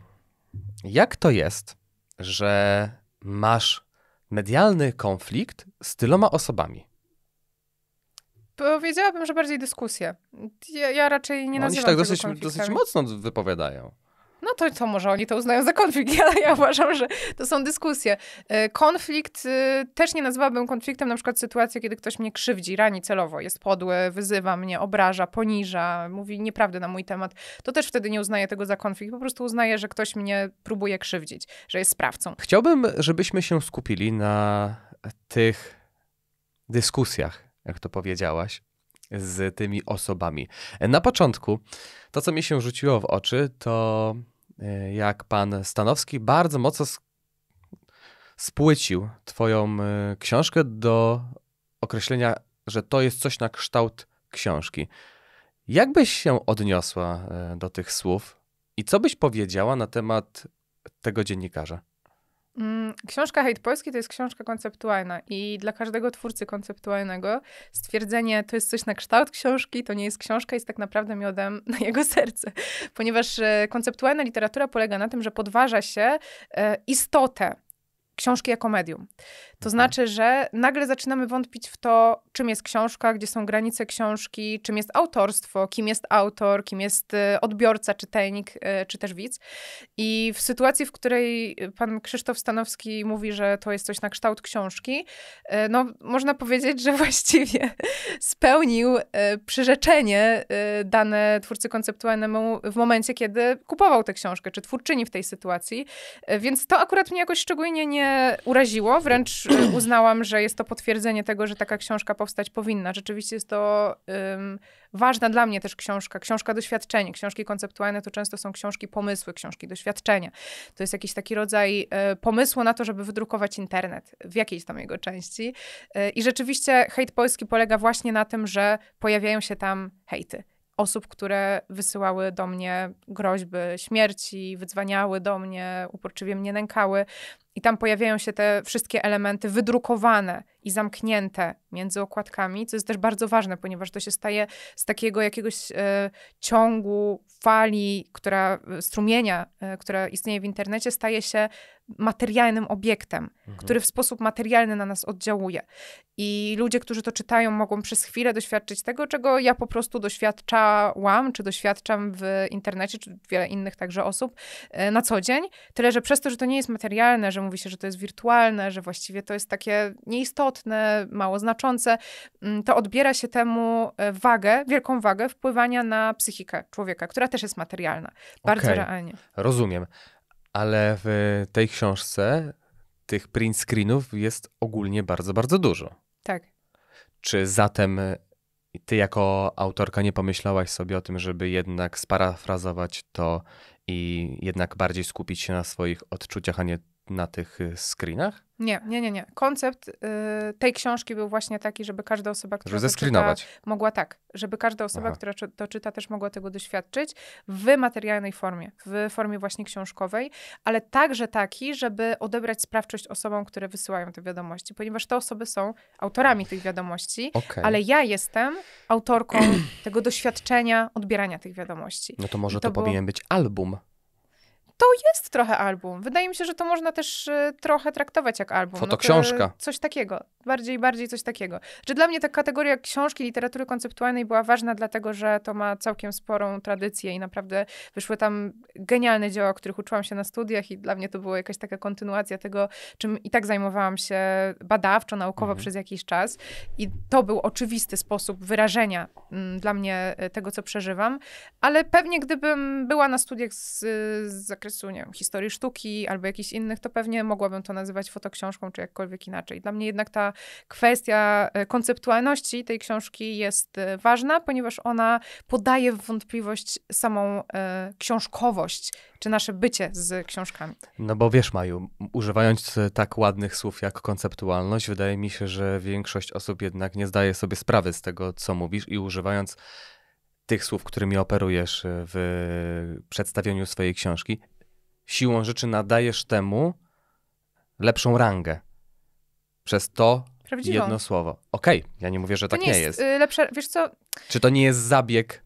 jak to jest, że masz medialny konflikt z tyloma osobami. Powiedziałabym, że bardziej dyskusję. Ja, ja raczej nie no, nazywam Oni się tak dosyć, dosyć mocno wypowiadają no to, to może oni to uznają za konflikt, ale ja uważam, że to są dyskusje. E, konflikt e, też nie nazwałabym konfliktem, na przykład sytuacja, kiedy ktoś mnie krzywdzi, rani celowo, jest podły, wyzywa mnie, obraża, poniża, mówi nieprawdę na mój temat. To też wtedy nie uznaję tego za konflikt, po prostu uznaję, że ktoś mnie próbuje krzywdzić, że jest sprawcą. Chciałbym, żebyśmy się skupili na tych dyskusjach, jak to powiedziałaś, z tymi osobami. Na początku to, co mi się rzuciło w oczy, to e, jak pan Stanowski bardzo mocno spłycił Twoją e, książkę do określenia, że to jest coś na kształt książki. Jak byś się odniosła e, do tych słów i co byś powiedziała na temat tego dziennikarza? Mm, książka Hejt Polski to jest książka konceptualna i dla każdego twórcy konceptualnego stwierdzenie to jest coś na kształt książki, to nie jest książka, jest tak naprawdę miodem na jego serce, ponieważ e, konceptualna literatura polega na tym, że podważa się e, istotę książki jako medium. To mhm. znaczy, że nagle zaczynamy wątpić w to, czym jest książka, gdzie są granice książki, czym jest autorstwo, kim jest autor, kim jest y, odbiorca, czytelnik y, czy też widz. I w sytuacji, w której pan Krzysztof Stanowski mówi, że to jest coś na kształt książki, y, no można powiedzieć, że właściwie spełnił przyrzeczenie dane twórcy konceptualnemu w momencie, kiedy kupował tę książkę, czy twórczyni w tej sytuacji. Więc to akurat mnie jakoś szczególnie nie mnie uraziło, wręcz e, uznałam, że jest to potwierdzenie tego, że taka książka powstać powinna. Rzeczywiście jest to um, ważna dla mnie też książka, książka doświadczenie. Książki konceptualne to często są książki pomysły, książki doświadczenia. To jest jakiś taki rodzaj e, pomysłu na to, żeby wydrukować internet w jakiejś tam jego części. E, I rzeczywiście hejt polski polega właśnie na tym, że pojawiają się tam hejty osób, które wysyłały do mnie groźby śmierci, wydzwaniały do mnie, uporczywie mnie nękały i tam pojawiają się te wszystkie elementy wydrukowane i zamknięte między okładkami, co jest też bardzo ważne, ponieważ to się staje z takiego jakiegoś e, ciągu fali, która, e, strumienia, e, która istnieje w internecie, staje się materialnym obiektem, mhm. który w sposób materialny na nas oddziałuje. I ludzie, którzy to czytają, mogą przez chwilę doświadczyć tego, czego ja po prostu doświadczałam, czy doświadczam w internecie, czy wiele innych także osób e, na co dzień. Tyle, że przez to, że to nie jest materialne, że mówi się, że to jest wirtualne, że właściwie to jest takie nieistotne, mało znaczące, mm, to odbiera się temu e, wagę, wielką wagę wpływania na psychikę człowieka, która też jest materialna. Bardzo okay. realnie. Rozumiem. Ale w tej książce tych print screenów jest ogólnie bardzo, bardzo dużo. Tak. Czy zatem e, ty jako autorka nie pomyślałaś sobie o tym, żeby jednak sparafrazować to i jednak bardziej skupić się na swoich odczuciach, a nie na tych y, screenach? Nie, nie, nie, nie. Koncept y, tej książki był właśnie taki, żeby każda osoba, która żeby mogła tak, żeby każda osoba, Aha. która to czyta, też mogła tego doświadczyć w materialnej formie, w formie właśnie książkowej, ale także taki, żeby odebrać sprawczość osobom, które wysyłają te wiadomości, ponieważ te osoby są autorami tych wiadomości, okay. ale ja jestem autorką tego doświadczenia odbierania tych wiadomości. No to może I to, to było... powinien być album to jest trochę album. Wydaje mi się, że to można też e, trochę traktować jak album. No Fotoksiążka. No coś takiego. Bardziej, bardziej coś takiego. Że dla mnie ta kategoria książki, literatury konceptualnej była ważna, dlatego że to ma całkiem sporą tradycję i naprawdę wyszły tam genialne dzieła, których uczyłam się na studiach i dla mnie to była jakaś taka kontynuacja tego, czym i tak zajmowałam się badawczo, naukowo mhm. przez jakiś czas. I to był oczywisty sposób wyrażenia m, mm, dla mnie e, tego, co przeżywam. Ale pewnie gdybym była na studiach z, e, z zakresu zakresu nie wiem, historii sztuki albo jakichś innych, to pewnie mogłabym to nazywać fotoksiążką czy jakkolwiek inaczej. Dla mnie jednak ta kwestia e, konceptualności tej książki jest e, ważna, ponieważ ona podaje w wątpliwość samą e, książkowość czy nasze bycie z książkami. No bo wiesz, Maju, używając e, tak ładnych słów jak konceptualność, wydaje mi się, że większość osób jednak nie zdaje sobie sprawy z tego, co mówisz, i używając tych słów, którymi operujesz w przedstawieniu swojej książki, siłą rzeczy nadajesz temu lepszą rangę. Przez to Prawdziwą. jedno słowo. Okej, okay, ja nie mówię, że to tak nie, jest. jest. Y, Lepsza, wiesz co? Czy to nie jest zabieg?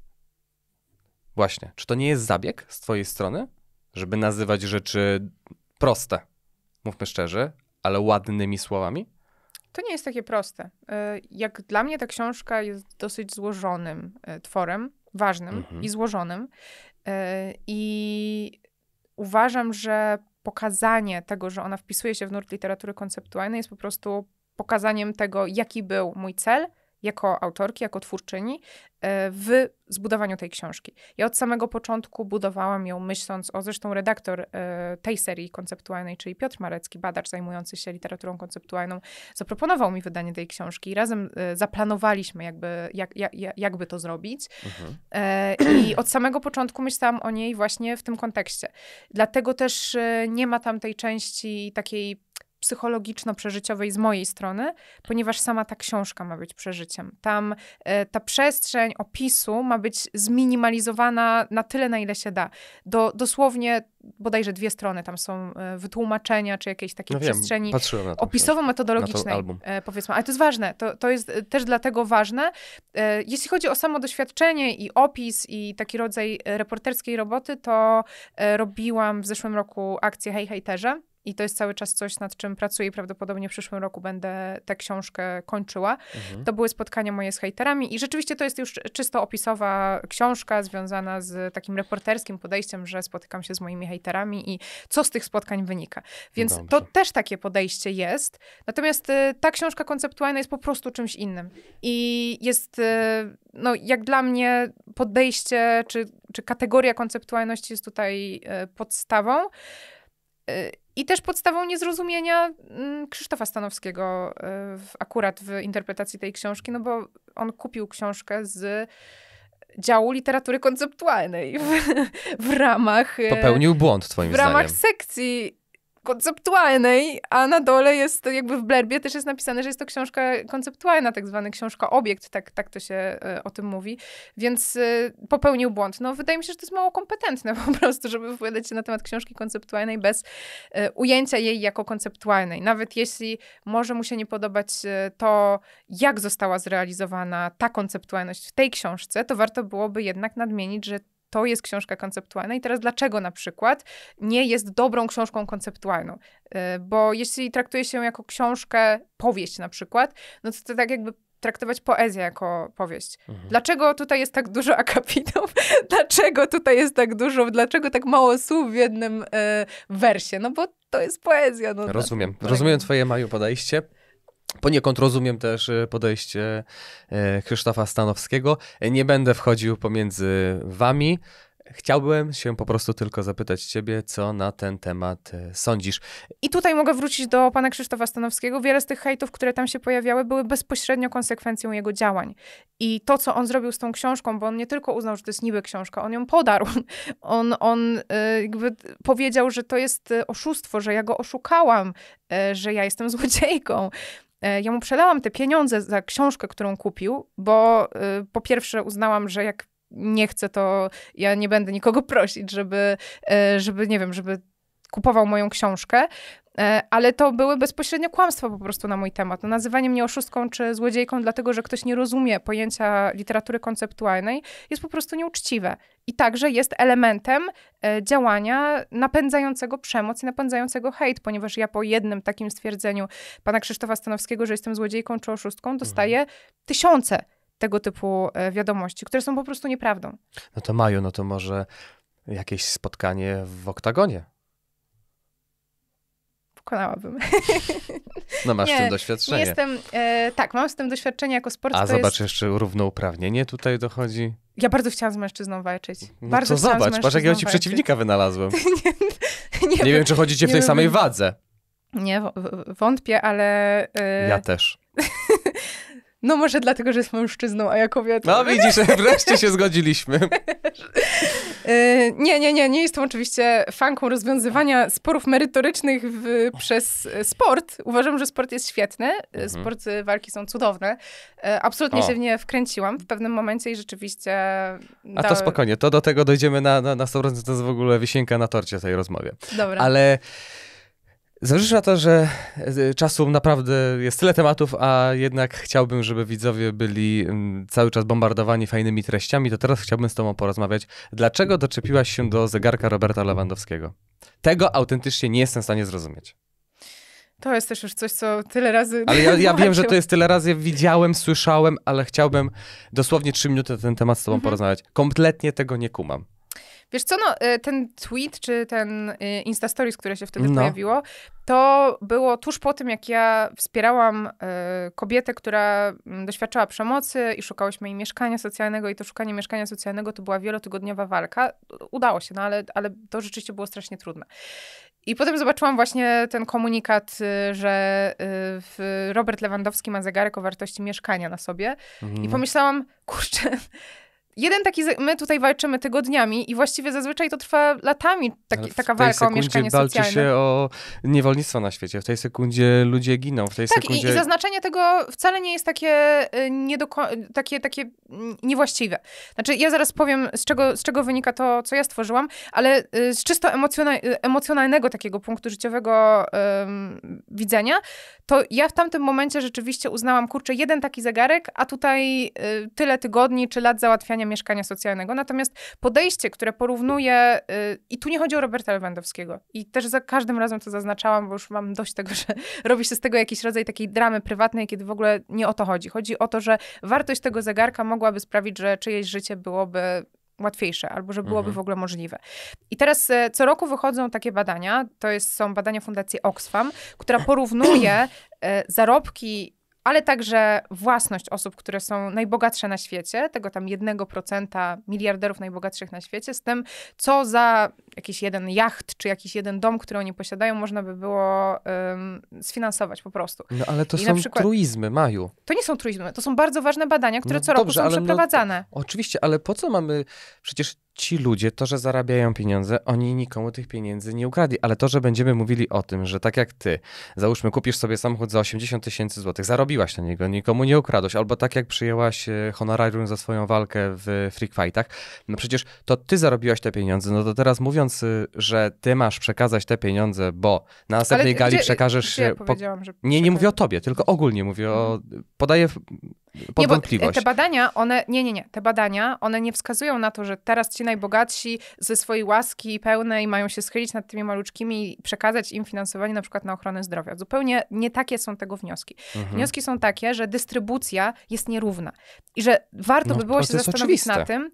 Właśnie, czy to nie jest zabieg z twojej strony, żeby nazywać rzeczy proste? Mówmy szczerze, ale ładnymi słowami? To nie jest takie proste. Y, jak dla mnie ta książka jest dosyć złożonym y, tworem, ważnym mhm. i złożonym. I uważam, że pokazanie tego, że ona wpisuje się w nurt literatury konceptualnej jest po prostu pokazaniem tego, jaki był mój cel – jako autorki, jako twórczyni e, w zbudowaniu tej książki. Ja od samego początku budowałam ją myśląc o, zresztą redaktor e, tej serii konceptualnej, czyli Piotr Marecki, badacz zajmujący się literaturą konceptualną, zaproponował mi wydanie tej książki i razem e, zaplanowaliśmy jakby, jak, jak, jakby to zrobić. Mhm. I od samego początku myślałam o niej właśnie w tym kontekście. Dlatego też nie ma tam tej części takiej psychologiczno-przeżyciowej z mojej strony, ponieważ sama ta książka ma być przeżyciem. Tam e, ta przestrzeń opisu ma być zminimalizowana na tyle, na ile się da. Do, dosłownie bodajże dwie strony tam są e, wytłumaczenia, czy jakiejś takiej no wiem, przestrzeni opisowo-metodologicznej, e, powiedzmy. Ale to jest ważne, to, to jest e, też dlatego ważne. E, jeśli chodzi o samo doświadczenie i opis i taki rodzaj e, reporterskiej roboty, to robiłam w zeszłym roku akcję Hej Hejterze, i to jest cały czas coś, nad czym pracuję i prawdopodobnie w przyszłym roku będę tę książkę kończyła. Mhm. To były spotkania moje z hejterami i rzeczywiście to jest już czysto opisowa książka związana z takim reporterskim podejściem, że spotykam się z moimi hejterami i co z tych spotkań wynika. Więc no Dobrze. to też takie podejście jest. Natomiast y, ta książka konceptualna jest po prostu czymś innym. I jest, y, no jak dla mnie, podejście czy, czy kategoria konceptualności jest tutaj y, podstawą i też podstawą niezrozumienia mm, Krzysztofa Stanowskiego e, akurat w interpretacji tej książki, no bo on kupił książkę z działu literatury konceptualnej w, w ramach... E, Popełnił błąd, twoim zdaniem. W ramach sekcji konceptualnej, a na dole jest jakby w blerbie też jest napisane, że jest to książka konceptualna, tak zwany książka obiekt, tak, tak to się e, o tym mówi, więc e, popełnił błąd. No wydaje mi się, że to jest mało kompetentne po prostu, żeby wypowiadać się na temat książki konceptualnej bez e, ujęcia jej jako konceptualnej. Nawet jeśli może mu się nie podobać to, jak została zrealizowana ta konceptualność w tej książce, to warto byłoby jednak nadmienić, że to jest książka konceptualna i teraz dlaczego na przykład nie jest dobrą książką konceptualną? Y, bo jeśli traktuje się jako książkę, powieść na przykład, no to, to tak jakby traktować poezję jako powieść. Mhm. Dlaczego tutaj jest tak dużo akapitów? Dlaczego tutaj jest tak dużo? Dlaczego tak mało słów w jednym y, wersie? No bo to jest poezja. No Rozumiem. Tak. Rozumiem twoje, Maju, podejście. Poniekąd rozumiem też e, podejście e, Krzysztofa Stanowskiego. Nie będę wchodził pomiędzy wami. Chciałbym się po prostu tylko zapytać Ciebie, co na ten temat e, sądzisz. I tutaj mogę wrócić do pana Krzysztofa Stanowskiego. Wiele z tych hejtów, które tam się pojawiały, były bezpośrednio konsekwencją jego działań. I to, co on zrobił z tą książką, bo on nie tylko uznał, że to jest niby książka, on ją podarł. On, on jakby powiedział, że to jest oszustwo, że ja go oszukałam, że ja jestem złodziejką. E, ja mu przelałam te pieniądze za książkę, którą kupił, bo y, po pierwsze uznałam, że jak nie chcę, to ja nie będę nikogo prosić, żeby, e, żeby nie wiem, żeby kupował moją książkę. E, ale to były bezpośrednio kłamstwa po prostu na mój temat. No, nazywanie mnie oszustką czy złodziejką, dlatego że ktoś nie rozumie pojęcia literatury konceptualnej, jest po prostu nieuczciwe. I także jest elementem e, działania napędzającego przemoc i napędzającego hejt, ponieważ ja po jednym takim stwierdzeniu pana Krzysztofa Stanowskiego, że jestem złodziejką czy oszustką, mhm. dostaję mhm. tysiące tego typu e, wiadomości, które są po prostu nieprawdą. No to Maju, no to może jakieś spotkanie w oktagonie pokonałabym. No masz nie, tym doświadczenie. Jestem, e, tak, mam z tym doświadczenie jako sportowca. A zobacz, jest... jeszcze równouprawnienie tutaj dochodzi. Ja bardzo chciałam z mężczyzną walczyć. No bardzo to zobacz, patrz jakiego ci przeciwnika wynalazłem. nie, nie, nie, wiem, czy chodzicie w tej samej wadze. Nie, wątpię, ale... E, ja też. No może dlatego, że jest mężczyzną, a ja kobietą. No widzisz, wreszcie się zgodziliśmy. E, nie, nie, nie, nie jestem oczywiście fanką rozwiązywania sporów merytorycznych w, przez sport. Uważam, że sport jest świetny, e, mhm. sporty walki są cudowne. E, absolutnie o. się w nie wkręciłam w pewnym momencie i rzeczywiście... A to no, spokojnie, to do tego dojdziemy na, na, na 100%, to jest w ogóle wisienka na torcie tej rozmowie. Dobra. Ale na to, że e, czasu naprawdę jest tyle tematów, a jednak chciałbym, żeby widzowie byli mm, cały czas bombardowani fajnymi treściami, to teraz chciałbym z Tobą porozmawiać. Dlaczego doczepiłaś się do zegarka Roberta Lewandowskiego? Tego autentycznie nie jestem w stanie zrozumieć. To jest też już coś, co tyle razy. Ale ja, ja wiem, że to jest tyle razy widziałem, słyszałem, ale chciałbym dosłownie trzy minuty na ten temat z Tobą mhm. porozmawiać. Kompletnie tego nie kumam. Wiesz co, no, e, ten tweet, czy ten e, Insta Stories, które się wtedy no. pojawiło, to było tuż po tym, jak ja wspierałam e, kobietę, która mm, doświadczała przemocy i szukałyśmy jej mieszkania socjalnego i to szukanie mieszkania socjalnego to była wielotygodniowa walka. Udało się, no ale, ale to rzeczywiście było strasznie trudne. I potem zobaczyłam właśnie ten komunikat, że Robert Lewandowski ma zegarek o wartości mieszkania na sobie. I mhm. pomyślałam, kurczę, jeden taki, my tutaj walczymy tygodniami i właściwie zazwyczaj to trwa latami, taki, taka walka o mieszkanie tej socjalne. walczy się o niewolnictwo na świecie, w tej sekundzie ludzie giną, w tej tak, sekundzie... I, i zaznaczenie tego wcale nie jest takie, y, nie takie, takie mm, niewłaściwe. Znaczy, ja zaraz powiem, z czego, z czego wynika to, co ja stworzyłam, ale y, z czysto emocjonal, y, emocjonalnego takiego punktu życiowego um, widzenia, to ja w tamtym momencie rzeczywiście uznałam, kurczę, jeden taki zegarek, a tutaj y, tyle tygodni czy lat załatwiania mieszkania socjalnego. Natomiast podejście, które porównuje, yy, i tu nie chodzi o Roberta Lewandowskiego, i też za każdym razem to zaznaczałam, bo już mam dość tego, że robi się z tego jakiś rodzaj takiej dramy prywatnej, kiedy w ogóle nie o to chodzi. Chodzi o to, że wartość tego zegarka mogłaby sprawić, że czyjeś życie byłoby łatwiejsze, albo że byłoby mhm. w ogóle możliwe. I teraz e, co roku wychodzą takie badania, to jest, są badania Fundacji Oxfam, która porównuje e, zarobki ale także własność osób, które są najbogatsze na świecie, tego tam 1% miliarderów najbogatszych na świecie, z tym, co za jakiś jeden jacht czy jakiś jeden dom, który oni posiadają, można by było um, sfinansować po prostu. No ale to I są przykład, truizmy, Maju. To nie są truizmy, to są bardzo ważne badania, które no, co dobrze, roku są no- przeprowadzane. No, oczywiście, ale po co mamy, przecież ci ludzie, to, że zarabiają pieniądze, oni nikomu tych pieniędzy nie ukradli, ale to, że będziemy mówili o tym, że tak jak ty, załóżmy, kupisz sobie samochód za 80 tysięcy złotych, zarobiłaś na niego, nikomu nie ukradłeś, albo tak jak przyjęłaś e, honorarium za swoją walkę w free fightach, no przecież to ty zarobiłaś te pieniądze, no to teraz mówiąc, y, że ty masz przekazać te pieniądze, bo na następnej ale, gali gdzie, przekażesz gdzie ja e, Nie, nie mówię o tobie, tylko ogólnie mówię o... Mhm. Podaję pod nie, wątpliwość. Te badania, one... Nie, nie, nie. Te badania, one nie wskazują na to, że teraz ci najbogatsi ze swojej łaski pełnej mają się schylić nad tymi maluczkimi i przekazać im finansowanie na przykład na ochronę zdrowia. Zupełnie nie takie są tego wnioski. Mhm. Wnioski są takie, że dystrybucja jest nierówna i że warto no, by było się zastanowić oczywiste. na tym,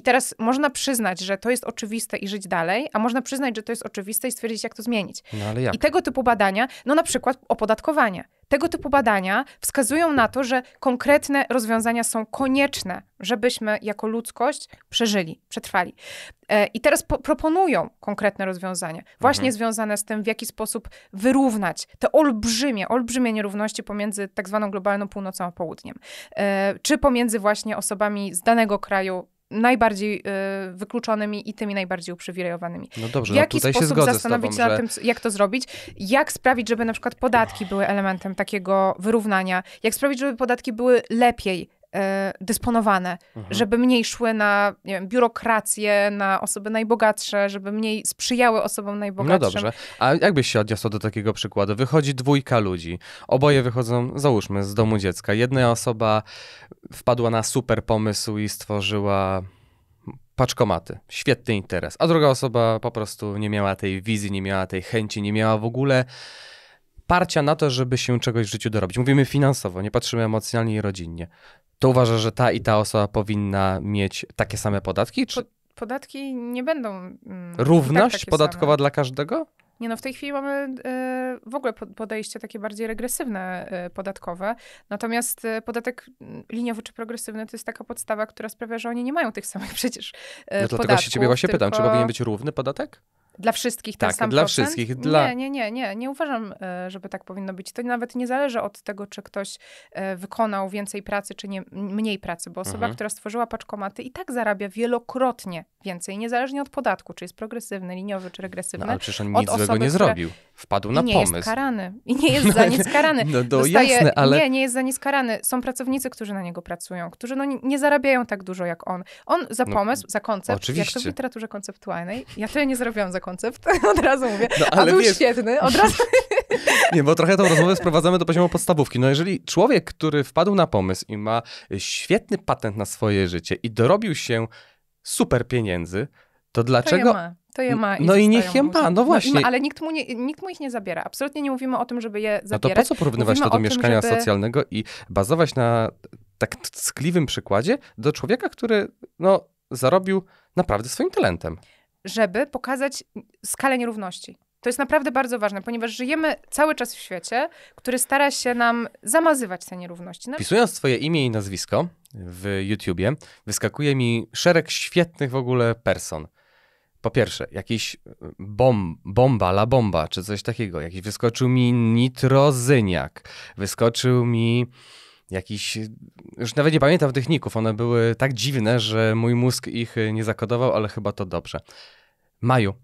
i teraz można przyznać, że to jest oczywiste i żyć dalej, a można przyznać, że to jest oczywiste i stwierdzić, jak to zmienić. No ale jak? I tego typu badania, no na przykład opodatkowanie. Tego typu badania wskazują na to, że konkretne rozwiązania są konieczne, żebyśmy jako ludzkość przeżyli, przetrwali. E, I teraz proponują konkretne rozwiązania, właśnie mhm. związane z tym, w jaki sposób wyrównać te olbrzymie, olbrzymie nierówności pomiędzy tak zwaną globalną północą a południem, e, czy pomiędzy właśnie osobami z danego kraju najbardziej y, wykluczonymi i tymi najbardziej uprzywilejowanymi. No dobrze, w no jaki no tutaj sposób się zastanowić się że... nad tym, jak to zrobić, jak sprawić, żeby na przykład podatki były elementem takiego wyrównania, jak sprawić, żeby podatki były lepiej E, dysponowane, mhm. żeby mniej szły na nie wiem, biurokrację, na osoby najbogatsze, żeby mniej sprzyjały osobom najbogatszym. No dobrze, a jakbyś się odniosła do takiego przykładu? Wychodzi dwójka ludzi, oboje wychodzą, załóżmy, z domu dziecka. Jedna osoba wpadła na super pomysł i stworzyła paczkomaty. Świetny interes. A druga osoba po prostu nie miała tej wizji, nie miała tej chęci, nie miała w ogóle parcia na to, żeby się czegoś w życiu dorobić. Mówimy finansowo, nie patrzymy emocjonalnie i rodzinnie. To uważasz, że ta i ta osoba powinna mieć takie same podatki? Czy... Po, podatki nie będą. Mm, tak, Równość tak podatkowa same. dla każdego? Nie no, w tej chwili mamy y, w ogóle podejście takie bardziej regresywne y, podatkowe. Natomiast y, podatek mm, liniowy czy progresywny to jest taka podstawa, która sprawia, że oni nie mają tych samych przecież no, podatków. Dlatego się ciebie właśnie tylko... pytam, czy powinien być równy podatek? Dla wszystkich tak, ten dla procent? wszystkich. Dla... Nie, nie, nie, nie, nie uważam, e, żeby tak powinno być. To nawet nie zależy od tego, czy ktoś e, wykonał więcej pracy, czy nie, mniej pracy, bo osoba, mhm. która stworzyła paczkomaty i tak zarabia wielokrotnie więcej, niezależnie od podatku, czy jest progresywny, liniowy, czy no, regresywny. No, ale przecież on nic złego nie zrobił. Które wpadł na I nie pomysł. Nie jest karany. I nie jest za nic karany. No, Dostaje, jasne, ale... Nie, nie jest za nic karany. Są pracownicy, którzy na niego pracują, którzy no, nie zarabiają tak dużo jak on. On za no, pomysł, no, za koncept, oczywiście. jak to w literaturze konceptualnej. Ja tyle nie zrobiłam za koncept, od razu mówię. No, ale A był wiesz... świetny, od razu... nie, bo trochę tą rozmowę sprowadzamy do poziomu podstawówki. No jeżeli człowiek, który wpadł na pomysł i ma świetny patent na swoje życie i dorobił się super pieniędzy, to dlaczego? To je ma. To je ma i no i niech je ma, no, no właśnie. No ale nikt mu, nie, nikt mu ich nie zabiera. Absolutnie nie mówimy o tym, żeby je zabierać. No to po co porównywać mówimy to do tym, mieszkania żeby... socjalnego i bazować na tak tkliwym przykładzie do człowieka, który no, zarobił naprawdę swoim talentem? Żeby pokazać skalę nierówności. To jest naprawdę bardzo ważne, ponieważ żyjemy cały czas w świecie, który stara się nam zamazywać te nierówności. Wpisując no, swoje imię i nazwisko w YouTubie, wyskakuje mi szereg świetnych w ogóle person po pierwsze, jakiś y, bomba, la bomba, czy coś takiego. Jakiś wyskoczył mi nitrozyniak, wyskoczył mi jakiś, już nawet nie pamiętam techników, one były tak dziwne, że mój mózg ich y, nie zakodował, ale chyba to dobrze. Maju,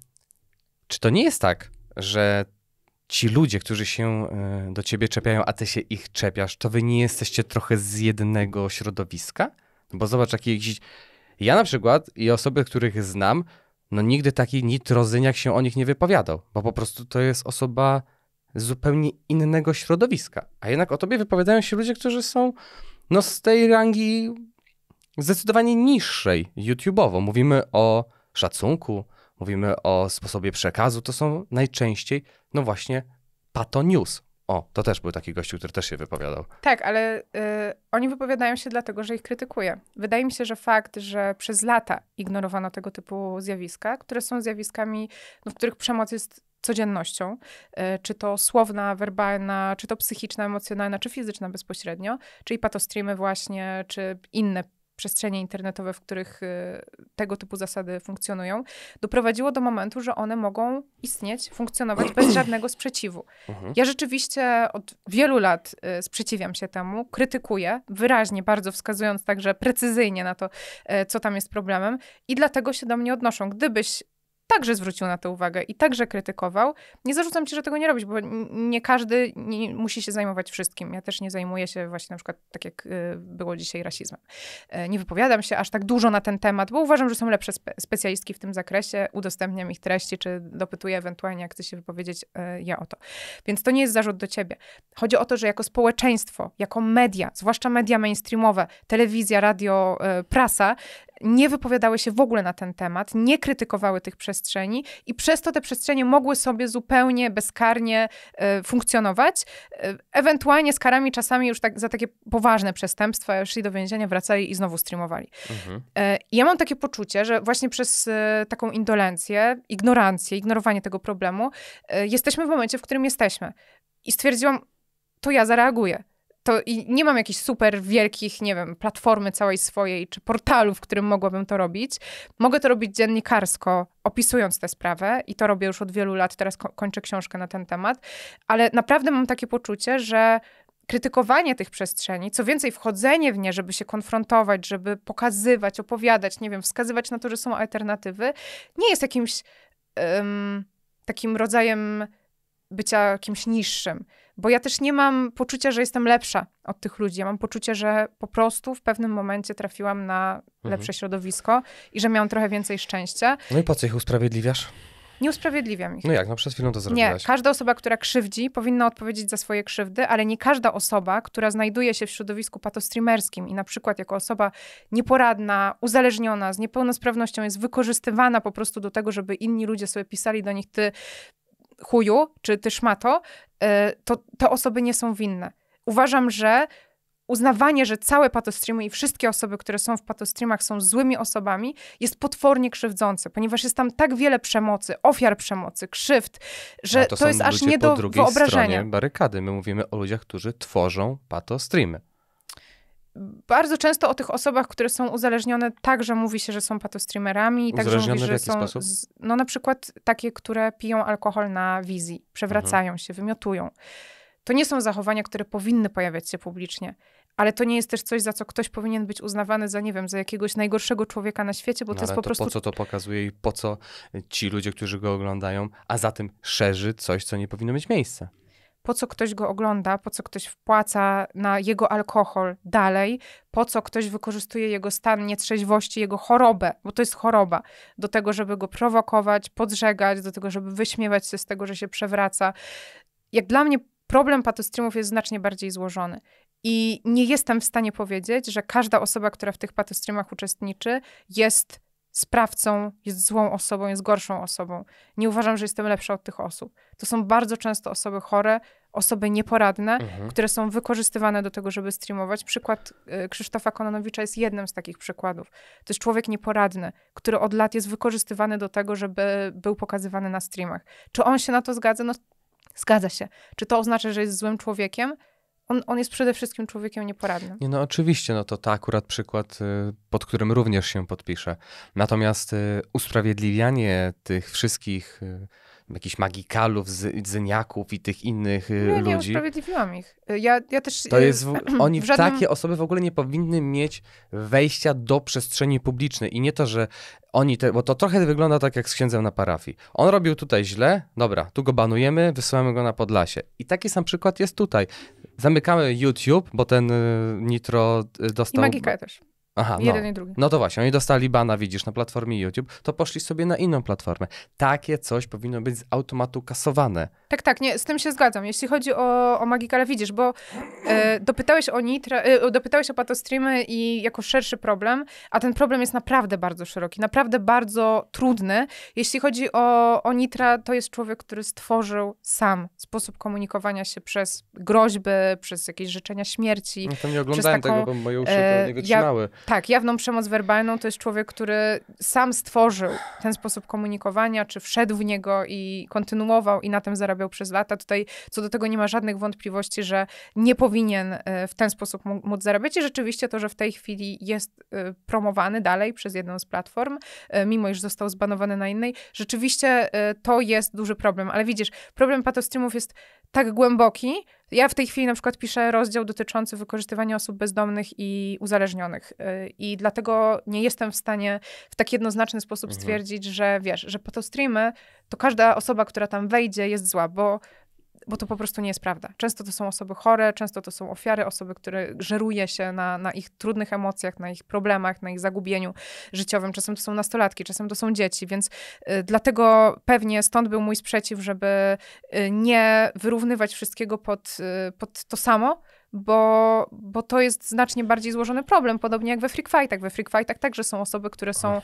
czy to nie jest tak, że ci ludzie, którzy się y, do ciebie czepiają, a ty się ich czepiasz, to wy nie jesteście trochę z jednego środowiska? Bo zobacz, jakiś... Ja na przykład i osoby, których znam, no nigdy taki nitrozyniak się o nich nie wypowiadał, bo po prostu to jest osoba zupełnie innego środowiska. A jednak o tobie wypowiadają się ludzie, którzy są no z tej rangi zdecydowanie niższej YouTube'owo. Mówimy o szacunku, mówimy o sposobie przekazu. To są najczęściej, no właśnie, pato news, o, to też był taki gościu, który też się wypowiadał. Tak, ale y, oni wypowiadają się dlatego, że ich krytykuje. Wydaje mi się, że fakt, że przez lata ignorowano tego typu zjawiska, które są zjawiskami, no, w których przemoc jest codziennością, y, czy to słowna, werbalna, czy to psychiczna, emocjonalna, czy fizyczna bezpośrednio, czyli patostreamy właśnie, czy inne przestrzenie internetowe, w których y, tego typu zasady funkcjonują, doprowadziło do momentu, że one mogą istnieć, funkcjonować bez żadnego sprzeciwu. Mhm. Ja rzeczywiście od wielu lat y, sprzeciwiam się temu, krytykuję, wyraźnie bardzo wskazując także precyzyjnie na to, y, co tam jest problemem i dlatego się do mnie odnoszą. Gdybyś także zwrócił na to uwagę i także krytykował. Nie zarzucam ci, że tego nie robisz, bo nie każdy nie musi się zajmować wszystkim. Ja też nie zajmuję się właśnie na przykład tak jak y, było dzisiaj rasizmem. E, nie wypowiadam się aż tak dużo na ten temat, bo uważam, że są lepsze spe specjalistki w tym zakresie, udostępniam ich treści, czy dopytuję ewentualnie, jak chce się wypowiedzieć e, ja o to. Więc to nie jest zarzut do ciebie. Chodzi o to, że jako społeczeństwo, jako media, zwłaszcza media mainstreamowe, telewizja, radio, e, prasa, nie wypowiadały się w ogóle na ten temat, nie krytykowały tych przestrzeni i przez to te przestrzenie mogły sobie zupełnie bezkarnie e, funkcjonować, e, ewentualnie z karami czasami już tak, za takie poważne przestępstwa, szli do więzienia, wracali i znowu streamowali. Mhm. E, ja mam takie poczucie, że właśnie przez e, taką indolencję, ignorancję, ignorowanie tego problemu, e, jesteśmy w momencie, w którym jesteśmy. I stwierdziłam, to ja zareaguję to i nie mam jakichś super wielkich, nie wiem, platformy całej swojej czy portalu, w którym mogłabym to robić. Mogę to robić dziennikarsko, opisując tę sprawę i to robię już od wielu lat. Teraz ko kończę książkę na ten temat, ale naprawdę mam takie poczucie, że krytykowanie tych przestrzeni, co więcej, wchodzenie w nie, żeby się konfrontować, żeby pokazywać, opowiadać, nie wiem, wskazywać na to, że są alternatywy, nie jest jakimś um, takim rodzajem bycia kimś niższym bo ja też nie mam poczucia, że jestem lepsza od tych ludzi. Ja mam poczucie, że po prostu w pewnym momencie trafiłam na mhm. lepsze mhm. środowisko i że miałam trochę więcej szczęścia. No i po co ich usprawiedliwiasz? Nie usprawiedliwiam ich. No jak, no przez chwilę to zrobiłaś. Nie, każda osoba, która krzywdzi, powinna odpowiedzieć za swoje krzywdy, ale nie każda osoba, która znajduje się w środowisku patostreamerskim i na przykład jako osoba nieporadna, uzależniona, z niepełnosprawnością jest wykorzystywana po prostu do tego, żeby inni ludzie sobie pisali do nich, ty chuju, czy ty szmato, e, to te osoby nie są winne. Uważam, że uznawanie, że całe patostreamy i wszystkie osoby, które są w patostreamach są złymi osobami, jest potwornie krzywdzące, ponieważ jest tam tak wiele przemocy, ofiar przemocy, krzywd, że to, to jest aż nie do wyobrażenia. barykady. My mówimy o ludziach, którzy tworzą patostreamy bardzo często o tych osobach, które są uzależnione, także mówi się, że są patostreamerami. Także mówi, że są. Z, no na przykład takie, które piją alkohol na wizji, przewracają mhm. się, wymiotują. To nie są zachowania, które powinny pojawiać się publicznie. Ale to nie jest też coś, za co ktoś powinien być uznawany za, nie wiem, za jakiegoś najgorszego człowieka na świecie, bo no to jest po to prostu. Po co to pokazuje i po co ci ludzie, którzy go oglądają, a za tym szerzy coś, co nie powinno mieć miejsca po co ktoś go ogląda, po co ktoś wpłaca na jego alkohol dalej, po co ktoś wykorzystuje jego stan nietrzeźwości, jego chorobę, bo to jest choroba, do tego, żeby go prowokować, podżegać, do tego, żeby wyśmiewać się z tego, że się przewraca. Jak dla mnie problem patostreamów jest znacznie bardziej złożony. I nie jestem w stanie powiedzieć, że każda osoba, która w tych patostreamach uczestniczy, jest sprawcą, jest złą osobą, jest gorszą osobą. Nie uważam, że jestem lepsza od tych osób. To są bardzo często osoby chore, osoby nieporadne, mhm. które są wykorzystywane do tego, żeby streamować. Przykład y, Krzysztofa Kononowicza jest jednym z takich przykładów. To jest człowiek nieporadny, który od lat jest wykorzystywany do tego, żeby był pokazywany na streamach. Czy on się na to zgadza? No, zgadza się. Czy to oznacza, że jest złym człowiekiem? on, on jest przede wszystkim człowiekiem nieporadnym. Nie, no oczywiście, no to to akurat przykład, y, pod którym również się podpiszę. Natomiast y, usprawiedliwianie tych wszystkich y, jakichś magikalów, zyniaków i tych innych nie, ludzi. Nie, usprawiedliwiłam ich. Ja, ja też... To jest, w, oni, w żadnym... takie osoby w ogóle nie powinny mieć wejścia do przestrzeni publicznej i nie to, że oni, te, bo to trochę wygląda tak jak z księdzem na parafii. On robił tutaj źle, dobra, tu go banujemy, wysyłamy go na Podlasie. I taki sam przykład jest tutaj. Zamykamy YouTube, bo ten y, Nitro y, dostał... I Magika też. Aha, no. Jeden no. i drugi. No to właśnie, oni dostali bana, widzisz, na platformie YouTube, to poszli sobie na inną platformę. Takie coś powinno być z automatu kasowane tak, tak, nie, z tym się zgadzam. Jeśli chodzi o, o Magikale, widzisz, bo e, dopytałeś o Nitra, e, dopytałeś o patostreamy i jako szerszy problem, a ten problem jest naprawdę bardzo szeroki, naprawdę bardzo trudny. Jeśli chodzi o, o Nitra, to jest człowiek, który stworzył sam sposób komunikowania się przez groźby, przez jakieś życzenia śmierci. No to nie oglądałem taką, tego, bo moje uszy e, to nie wytrzymały. Ja, tak, jawną przemoc werbalną to jest człowiek, który sam stworzył ten sposób komunikowania, czy wszedł w niego i kontynuował i na tym zarabiał zarabiał przez lata. Tutaj co do tego nie ma żadnych wątpliwości, że nie powinien e, w ten sposób móc zarabiać. I rzeczywiście to, że w tej chwili jest e, promowany dalej przez jedną z platform, e, mimo iż został zbanowany na innej, rzeczywiście to jest duży problem. Ale widzisz, problem patostreamów jest tak głęboki. Ja w tej chwili na przykład piszę rozdział dotyczący wykorzystywania osób bezdomnych i uzależnionych. Y, I dlatego nie jestem w stanie w tak jednoznaczny sposób mhm. stwierdzić, że wiesz, że po to streamy, to każda osoba, która tam wejdzie, jest zła, bo bo to po prostu nie jest prawda. Często to są osoby chore, często to są ofiary, osoby, które żeruje się na, na ich trudnych emocjach, na ich problemach, na ich zagubieniu życiowym. Czasem to są nastolatki, czasem to są dzieci, więc y, dlatego pewnie stąd był mój sprzeciw, żeby y, nie wyrównywać wszystkiego pod, y, pod to samo, bo, bo to jest znacznie bardziej złożony problem, podobnie jak we Freak Fightach. We Freak Fightach także są osoby, które są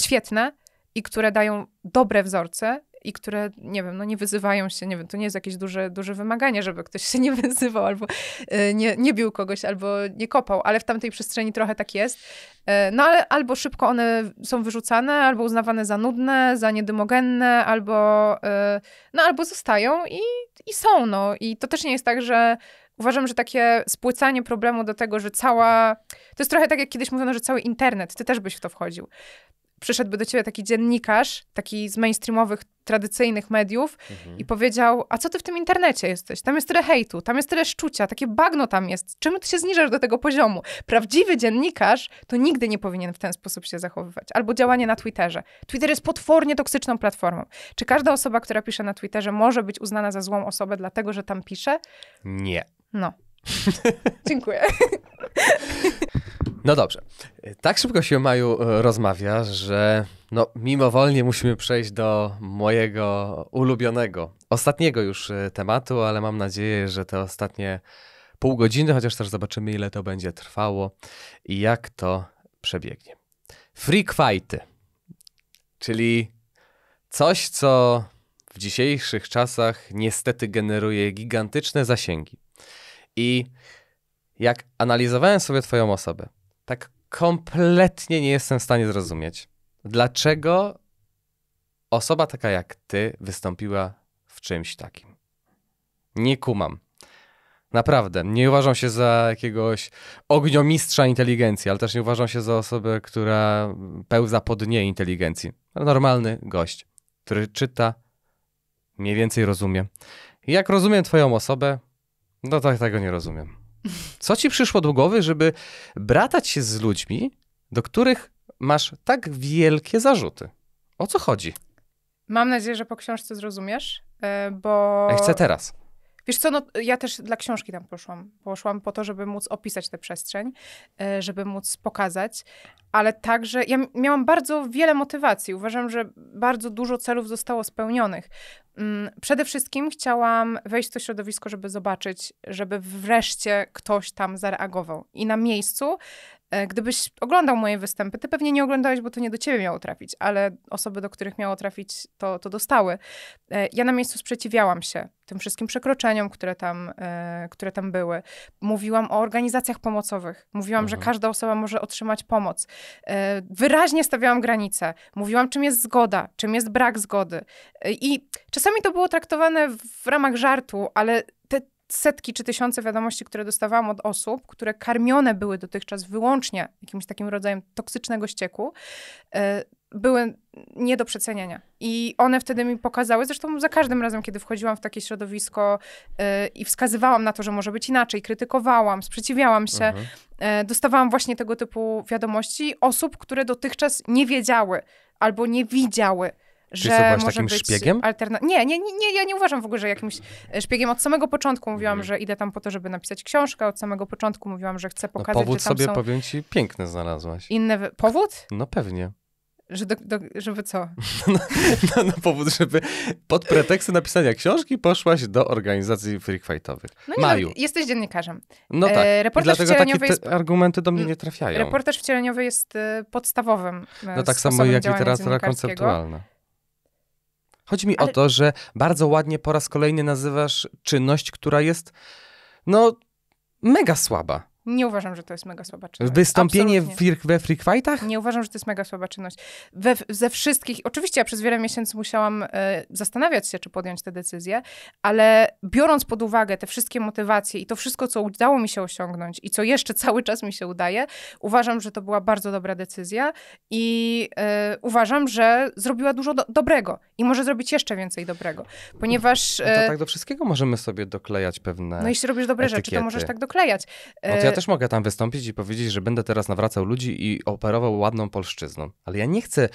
świetne i które dają dobre wzorce, i które, nie wiem, no nie wyzywają się, nie wiem, to nie jest jakieś duże, duże wymaganie, żeby ktoś się nie wyzywał albo e, nie, nie bił kogoś, albo nie kopał, ale w tamtej przestrzeni trochę tak jest. E, no ale albo szybko one są wyrzucane, albo uznawane za nudne, za niedymogenne, albo, e, no, albo zostają i, i są, no. I to też nie jest tak, że uważam, że takie spłycanie problemu do tego, że cała. To jest trochę tak, jak kiedyś mówiono, że cały internet, ty też byś w to wchodził przyszedłby do ciebie taki dziennikarz, taki z mainstreamowych, tradycyjnych mediów mhm. i powiedział, a co ty w tym internecie jesteś? Tam jest tyle hejtu, tam jest tyle szczucia, takie bagno tam jest. Czemu ty się zniżasz do tego poziomu? Prawdziwy dziennikarz to nigdy nie powinien w ten sposób się zachowywać. Albo działanie na Twitterze. Twitter jest potwornie toksyczną platformą. Czy każda osoba, która pisze na Twitterze może być uznana za złą osobę dlatego, że tam pisze? Nie. No. Dziękuję. No dobrze. Tak szybko się Maju rozmawia, że no, mimowolnie musimy przejść do mojego ulubionego, ostatniego już e, tematu, ale mam nadzieję, że te ostatnie pół godziny, chociaż też zobaczymy, ile to będzie trwało i jak to przebiegnie. Freak fighty, czyli coś, co w dzisiejszych czasach niestety generuje gigantyczne zasięgi. I jak analizowałem sobie Twoją osobę, tak kompletnie nie jestem w stanie zrozumieć, dlaczego osoba taka jak Ty wystąpiła w czymś takim. Nie kumam. Naprawdę, nie uważam się za jakiegoś ogniomistrza inteligencji, ale też nie uważam się za osobę, która pełza po dnie inteligencji. Normalny gość, który czyta, mniej więcej rozumie. jak rozumiem Twoją osobę, no tak, tego nie rozumiem. Co ci przyszło do głowy, żeby bratać się z ludźmi, do których masz tak wielkie zarzuty? O co chodzi? Mam nadzieję, że po książce zrozumiesz, e, bo. Ja chcę teraz. Wiesz co, no, ja też dla książki tam poszłam. Poszłam po to, żeby móc opisać tę przestrzeń, e, żeby móc pokazać, ale także ja miałam bardzo wiele motywacji. Uważam, że bardzo dużo celów zostało spełnionych. Mm, przede wszystkim chciałam wejść w to środowisko, żeby zobaczyć, żeby wreszcie ktoś tam zareagował. I na miejscu E, gdybyś oglądał moje występy, ty pewnie nie oglądałeś, bo to nie do ciebie miało trafić, ale osoby, do których miało trafić, to, to dostały. E, ja na miejscu sprzeciwiałam się tym wszystkim przekroczeniom, które tam, e, które tam były. Mówiłam o organizacjach pomocowych. Mówiłam, mhm. że każda osoba może otrzymać pomoc. Wyraźnie stawiałam granice. Mówiłam, czym jest zgoda, czym jest brak zgody. I czasami to było traktowane w ramach żartu, ale setki czy tysiące wiadomości, które dostawałam od osób, które karmione były dotychczas wyłącznie jakimś takim rodzajem toksycznego ścieku, e, były nie do przecenienia. I one wtedy mi pokazały, zresztą za każdym razem, kiedy wchodziłam w takie środowisko e, i wskazywałam na to, że może być inaczej, krytykowałam, sprzeciwiałam się, mhm. E, dostawałam właśnie tego typu wiadomości osób, które dotychczas nie wiedziały albo nie widziały czy że może takim być szpiegiem? Alterna- nie, nie, nie, nie, ja nie uważam w ogóle, że jakimś e, szpiegiem. Od samego początku mówiłam, mm. że idę tam po to, żeby napisać książkę. Od samego początku mówiłam, że chcę no pokazać, no powód że tam sobie, są... powiem ci, piękny znalazłaś. Inny wy... powód? No pewnie. Że do, do, żeby co? No, no, no, powód, żeby pod pretekstem napisania książki poszłaś do organizacji freak fightowych. No nie, no, Maju. jesteś dziennikarzem. No e, tak. E, reportaż dlatego takie jest, argumenty do mnie mm, nie trafiają. Reportaż wcieleniowy jest e, podstawowym No tak samo jak literatura konceptualna. Chodzi mi Ale... o to, że bardzo ładnie po raz kolejny nazywasz czynność, która jest no mega słaba. Nie uważam, że to jest mega słaba czynność. Wystąpienie we free fightach? Nie uważam, że to jest mega słaba czynność. We, ze wszystkich, oczywiście ja przez wiele miesięcy musiałam e, zastanawiać się, czy podjąć tę decyzję, ale biorąc pod uwagę te wszystkie motywacje i to wszystko, co udało mi się osiągnąć i co jeszcze cały czas mi się udaje, uważam, że to była bardzo dobra decyzja i e, uważam, że zrobiła dużo do dobrego i może zrobić jeszcze więcej dobrego, ponieważ... No to e, tak do wszystkiego możemy sobie doklejać pewne No jeśli robisz dobre etykiety. rzeczy, to możesz tak doklejać. No ja też mogę tam wystąpić i powiedzieć, że będę teraz nawracał ludzi i operował ładną polszczyzną. Ale ja nie chcę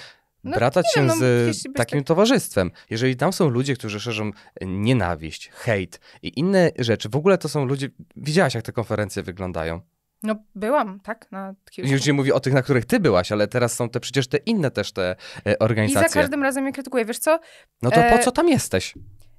no, bratać się no, z takim tak... towarzystwem. Jeżeli tam są ludzie, którzy szerzą nienawiść, hejt i inne rzeczy, w ogóle to są ludzie. Widziałaś, jak te konferencje wyglądają. No, byłam, tak? Na Już nie mówię o tych, na których ty byłaś, ale teraz są te przecież te inne też te e, organizacje. I za każdym razem je krytykuję, wiesz co? No to e... po co tam jesteś?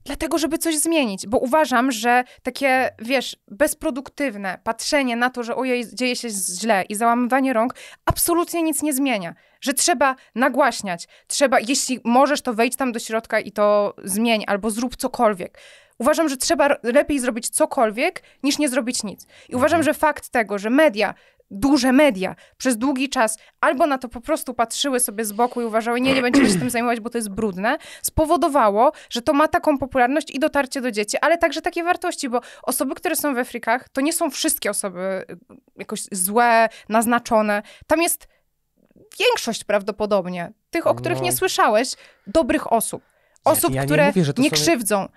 dlatego, żeby coś zmienić, bo uważam, że takie, wiesz, bezproduktywne patrzenie na to, że ojej, dzieje się źle i załamywanie rąk absolutnie nic nie zmienia. Że trzeba nagłaśniać, trzeba, jeśli możesz, to wejdź tam do środka i to zmień albo zrób cokolwiek. Uważam, że trzeba lepiej zrobić cokolwiek, niż nie zrobić nic. I uważam, mhm. że fakt tego, że media duże media przez długi czas albo na to po prostu patrzyły sobie z boku i uważały, nie, nie będziemy się tym zajmować, bo to jest brudne, spowodowało, że to ma taką popularność i dotarcie do dzieci, ale także takie wartości, bo osoby, które są w Afrykach, to nie są wszystkie osoby y, jakoś złe, naznaczone. Tam jest większość prawdopodobnie tych, o których no. nie słyszałeś, dobrych osób. Osób, ja, ja które nie, mówię, nie są... krzywdzą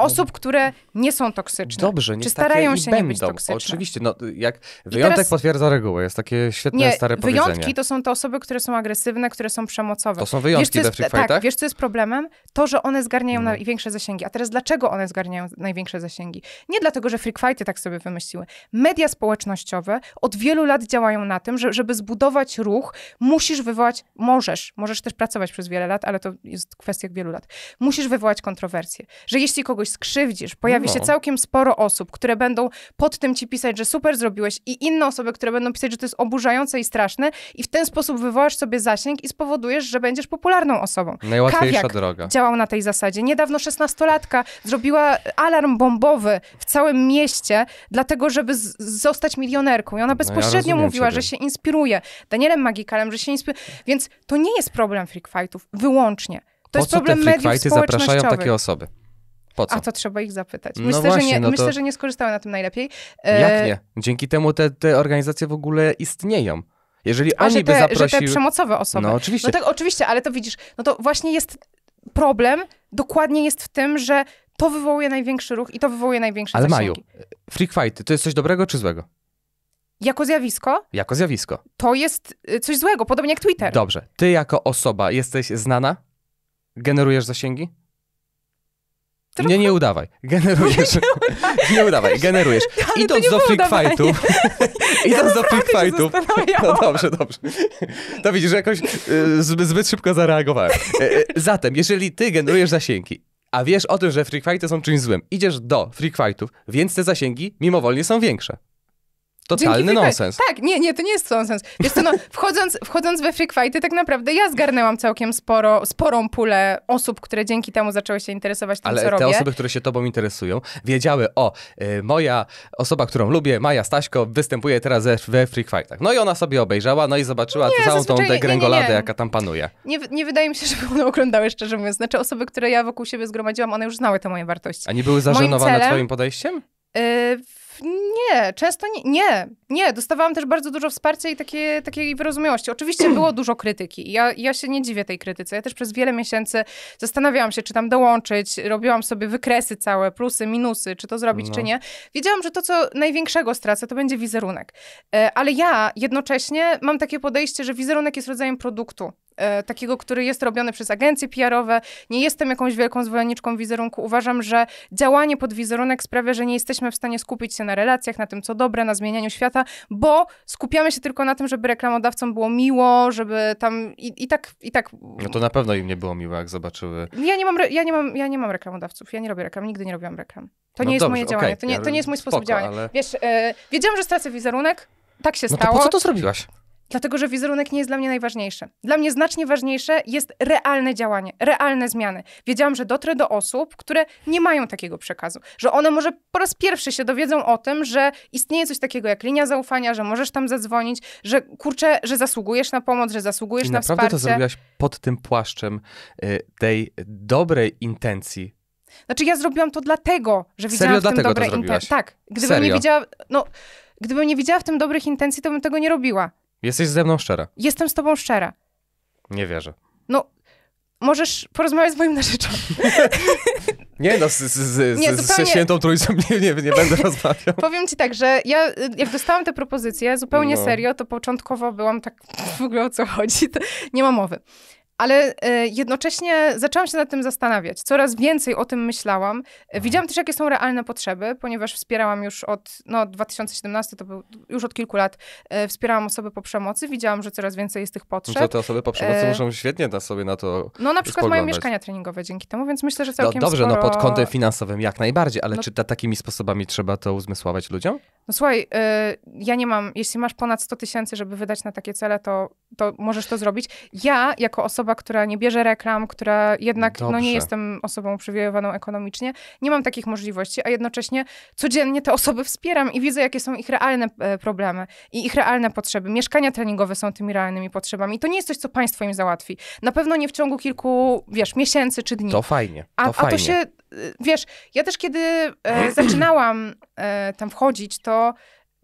osób, które nie są toksyczne. Dobrze, nie Czy starają się będą. nie być toksyczne. Oczywiście, no jak wyjątek teraz... potwierdza regułę, jest takie świetne nie, stare powiedzenie. Wyjątki to są te osoby, które są agresywne, które są przemocowe. To są wyjątki wiesz, we free Tak, wiesz co jest problemem? To, że one zgarniają no. największe zasięgi. A teraz dlaczego one zgarniają największe zasięgi? Nie dlatego, że free fighty tak sobie wymyśliły. Media społecznościowe od wielu lat działają na tym, że żeby zbudować ruch, musisz wywołać, możesz, możesz też pracować przez wiele lat, ale to jest kwestia wielu lat. Musisz wywołać kontrowersje. Że jeśli kogoś skrzywdzisz, pojawi no. się całkiem sporo osób, które będą pod tym ci pisać, że super zrobiłeś i inne osoby, które będą pisać, że to jest oburzające i straszne i w ten sposób wywołasz sobie zasięg i spowodujesz, że będziesz popularną osobą. Najłatwiejsza Kawiak droga. działał na tej zasadzie. Niedawno szesnastolatka zrobiła alarm bombowy w całym mieście, dlatego żeby zostać milionerką. I ona bezpośrednio no ja mówiła, ciebie. że się inspiruje. Danielem Magikalem, że się inspiruje. Więc to nie jest problem freak fightów wyłącznie. To po jest problem mediów fighty zapraszają takie osoby? Po co? A to trzeba ich zapytać. No myślę, no właśnie, że, nie, no myślę że nie skorzystały na tym najlepiej. E... Jak nie? Dzięki temu te, te organizacje w ogóle istnieją. Jeżeli A, oni że te, by zaprosili... że te przemocowe osoby. No oczywiście. No tak, oczywiście, ale to widzisz, no to właśnie jest problem, dokładnie jest w tym, że to wywołuje największy ruch i to wywołuje największe Ale zasięgi. Maju, freak fight. to jest coś dobrego czy złego? Jako zjawisko? Jako zjawisko. To jest y, coś złego, podobnie jak Twitter. Dobrze. Ty jako osoba jesteś znana? Generujesz zasięgi? Trochę... Nie, nie udawaj. Generujesz. Nie, udawaj. nie udawaj, generujesz. Ale idąc do freak fightów. idąc do freak fightów. No dobrze, dobrze. To widzisz, że jakoś y, zbyt, szybko zareagowałem. Y, y, zatem, jeżeli ty generujesz zasięgi a wiesz o tym, że freak fighty są czymś złym, idziesz do freak fightów, więc te zasięgi mimowolnie są większe. Totalny nonsens. Tak, nie, nie, to nie jest nonsens. Wiesz co, no, wchodząc, wchodząc we freak Fighty, tak naprawdę ja zgarnęłam całkiem sporo, sporą pulę osób, które dzięki temu zaczęły się interesować tym, Ale co robię. Ale te osoby, które się tobą interesują, wiedziały, o, y, moja osoba, którą lubię, Maja Staśko, występuje teraz we, freak fight Fightach. No i ona sobie obejrzała, no i zobaczyła nie, całą tą tę gręgoladę, jaka tam panuje. Nie, nie wydaje mi się, żeby one oglądały, szczerze mówiąc. Znaczy osoby, które ja wokół siebie zgromadziłam, one już znały te moje wartości. A nie były zażenowane celem, twoim podejściem? Yy, nie, często nie, nie, nie. Dostawałam też bardzo dużo wsparcia i takie, takiej wyrozumiałości. Oczywiście było dużo krytyki. Ja, ja się nie dziwię tej krytyce. Ja też przez wiele miesięcy zastanawiałam się, czy tam dołączyć. Robiłam sobie wykresy całe, plusy, minusy, czy to zrobić, no. czy nie. Wiedziałam, że to, co największego stracę, to będzie wizerunek. E, ale ja jednocześnie mam takie podejście, że wizerunek jest rodzajem produktu e, takiego, który jest robiony przez agencje PR-owe. Nie jestem jakąś wielką zwolenniczką wizerunku. Uważam, że działanie pod wizerunek sprawia, że nie jesteśmy w stanie skupić się na relacjach, na tym, co dobre, na zmienianiu świata, bo skupiamy się tylko na tym, żeby reklamodawcom było miło, żeby tam i, i tak, i tak... No to na pewno im nie było miło, jak zobaczyły. Ja nie mam, re... ja nie mam, ja nie mam reklamodawców, ja nie robię reklam, nigdy nie robiłam reklam. To no nie dobrze, jest moje działanie, to, nie, to nie jest mój Spoko, sposób działania. Ale... Wiesz, e, wiedziałam, że stracę wizerunek, tak się no stało. To po co to zrobiłaś? Dlatego, że wizerunek nie jest dla mnie najważniejszy. Dla mnie znacznie ważniejsze jest realne działanie, realne zmiany. Wiedziałam, że dotrę do osób, które nie mają takiego przekazu, że one może po raz pierwszy się dowiedzą o tym, że istnieje coś takiego jak linia zaufania, że możesz tam zadzwonić, że kurczę, że zasługujesz na pomoc, że zasługujesz I na naprawdę wsparcie. Naprawdę to zrobiłaś pod tym płaszczem y, tej dobrej intencji, znaczy ja zrobiłam to dlatego, że widziałam Serio, w tym dobre intencje. Tak, gdybym Serio? nie widziała, no, gdybym nie widziała w tym dobrych intencji, to bym tego nie robiła. Jesteś ze mną szczera. Jestem z tobą szczera. Nie wierzę. No, możesz porozmawiać z moim narzeczonym. Nie, no, z, z, z, nie, zupełnie... ze świętą trójcą nie, nie, nie będę rozmawiał. Powiem ci tak, że ja jak dostałam tę propozycję zupełnie no. serio, to początkowo byłam tak, w ogóle o co chodzi, to nie ma mowy ale e, jednocześnie zaczęłam się nad tym zastanawiać. Coraz więcej o tym myślałam. E, mhm. Widziałam też, jakie są realne potrzeby, ponieważ wspierałam już od no, 2017, to był już od kilku lat, e, wspierałam osoby po przemocy. Widziałam, że coraz więcej jest tych no potrzeb. To te osoby po przemocy e... muszą świetnie na sobie na to No na przykład mają mieszkania treningowe dzięki temu, więc myślę, że no całkiem no, Dobrze, sporo... no pod kątem finansowym jak najbardziej, ale no... czy ta, takimi sposobami trzeba to uzmysławiać ludziom? No słuchaj, ja nie mam, jeśli masz ponad 100 tysięcy, żeby wydać na takie cele, to, to możesz to zrobić. Ja jako osoba osoba, która nie bierze reklam, która jednak no, nie jestem osobą uprzywilejowaną ekonomicznie, nie mam takich możliwości, a jednocześnie codziennie te osoby wspieram i widzę, jakie są ich realne e, problemy i ich realne potrzeby. Mieszkania treningowe są tymi realnymi potrzebami. I to nie jest coś, co państwo im załatwi. Na pewno nie w ciągu kilku, wiesz, miesięcy czy dni. To fajnie. To a, fajnie. a to się, y, wiesz, ja też kiedy e, zaczynałam e, tam wchodzić, to,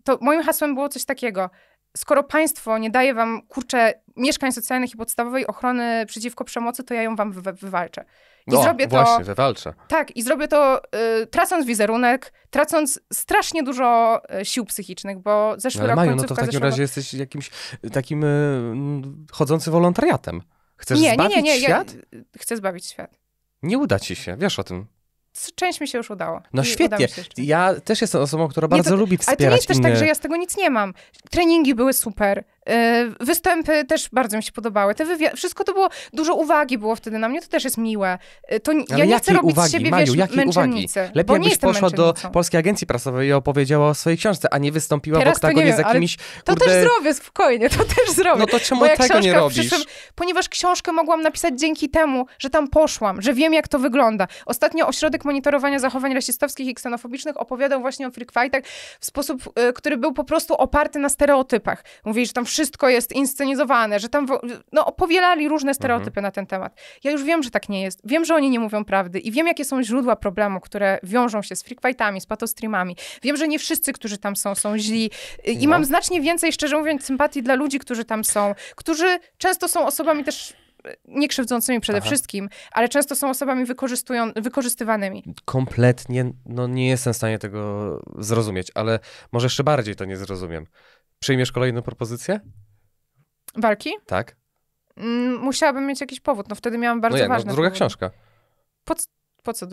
to moim hasłem było coś takiego – skoro państwo nie daje wam, kurczę, mieszkań socjalnych i podstawowej ochrony przeciwko przemocy, to ja ją wam wy wywalczę. I no, zrobię to, właśnie, wywalczę. Tak, i zrobię to y, tracąc wizerunek, tracąc strasznie dużo y, sił psychicznych, bo zeszły no, Ale rok Maju, no to w takim razie rok... jesteś jakimś y, takim y, chodzący wolontariatem. Chcesz nie, zbawić nie, nie, nie, świat? Ja, chcę zbawić świat. Nie uda ci się, wiesz o tym część mi się już udało. No I świetnie. Ja też jestem osobą, która bardzo nie, to, lubi wspierać Ale to nie jest też tak, że ja z tego nic nie mam. Treningi były super. Y, występy też bardzo mi się podobały. Te wszystko to było, dużo uwagi było wtedy na mnie, to też jest miłe. Y, to, ja nie chcę robić uwagi, z siebie, Maju, wiesz, Uwagi? Lepiej jakbyś poszła do Polskiej Agencji Prasowej i opowiedziała o swojej książce, a nie wystąpiła Teraz w oktagonie wiem, z jakimiś... Kurde... To też zrobię, spokojnie, to też zrobię. No to czemu Moja tego nie robisz? ponieważ książkę mogłam napisać dzięki temu, że tam poszłam, że wiem jak to wygląda. Ostatnio ośrodek monitorowania zachowań rasistowskich i ksenofobicznych opowiadał właśnie o freak w sposób, e, który był po prostu oparty na stereotypach. Mówili, że tam wszystko jest inscenizowane, że tam no, powielali różne stereotypy mhm. na ten temat. Ja już wiem, że tak nie jest. Wiem, że oni nie mówią prawdy i wiem, jakie są źródła problemu, które wiążą się z freak z patostreamami. Wiem, że nie wszyscy, którzy tam są, są źli i no. mam znacznie więcej, szczerze mówiąc, sympatii dla ludzi, którzy tam są, którzy często są osobami też nie krzywdzącymi przede Aha. wszystkim, ale często są osobami wykorzystywanymi. Kompletnie, no nie jestem w stanie tego zrozumieć, ale może jeszcze bardziej to nie zrozumiem. Przyjmiesz kolejną propozycję? Walki? Tak. Mm, musiałabym mieć jakiś powód, no wtedy miałam no bardzo no jak, ważne. No, druga powody. książka. Pod po co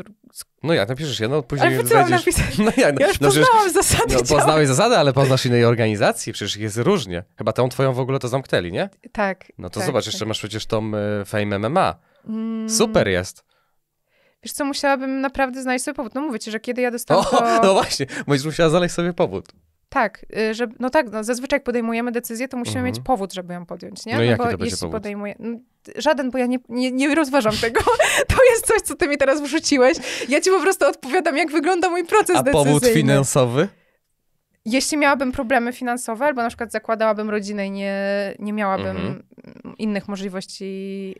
No jak, napiszesz jedno, później ale znajdziesz... napisać? No jak, no, ja już no, poznałam przecież... zasady. No, poznałeś działań. zasady, ale poznasz innej organizacji, przecież jest różnie. Chyba tą twoją w ogóle to zamknęli, nie? Tak. No to tak, zobacz, tak. jeszcze masz przecież tą y, Fame MMA. Mm. Super jest. Wiesz co, musiałabym naprawdę znaleźć sobie powód. No mówicie, że kiedy ja dostałam o, to... No właśnie, musiała znaleźć sobie powód. Tak, y, że, no tak, no zazwyczaj jak podejmujemy decyzję, to musimy mhm. mieć powód, żeby ją podjąć, nie? No, no jaki bo to będzie powód? podejmuję. No, żaden, bo ja nie, nie, nie rozważam tego. to jest coś, co ty mi teraz wrzuciłeś. Ja ci po prostu odpowiadam, jak wygląda mój proces A decyzyjny. A powód finansowy? Jeśli miałabym problemy finansowe, albo na przykład zakładałabym rodzinę i nie, nie miałabym mhm. innych możliwości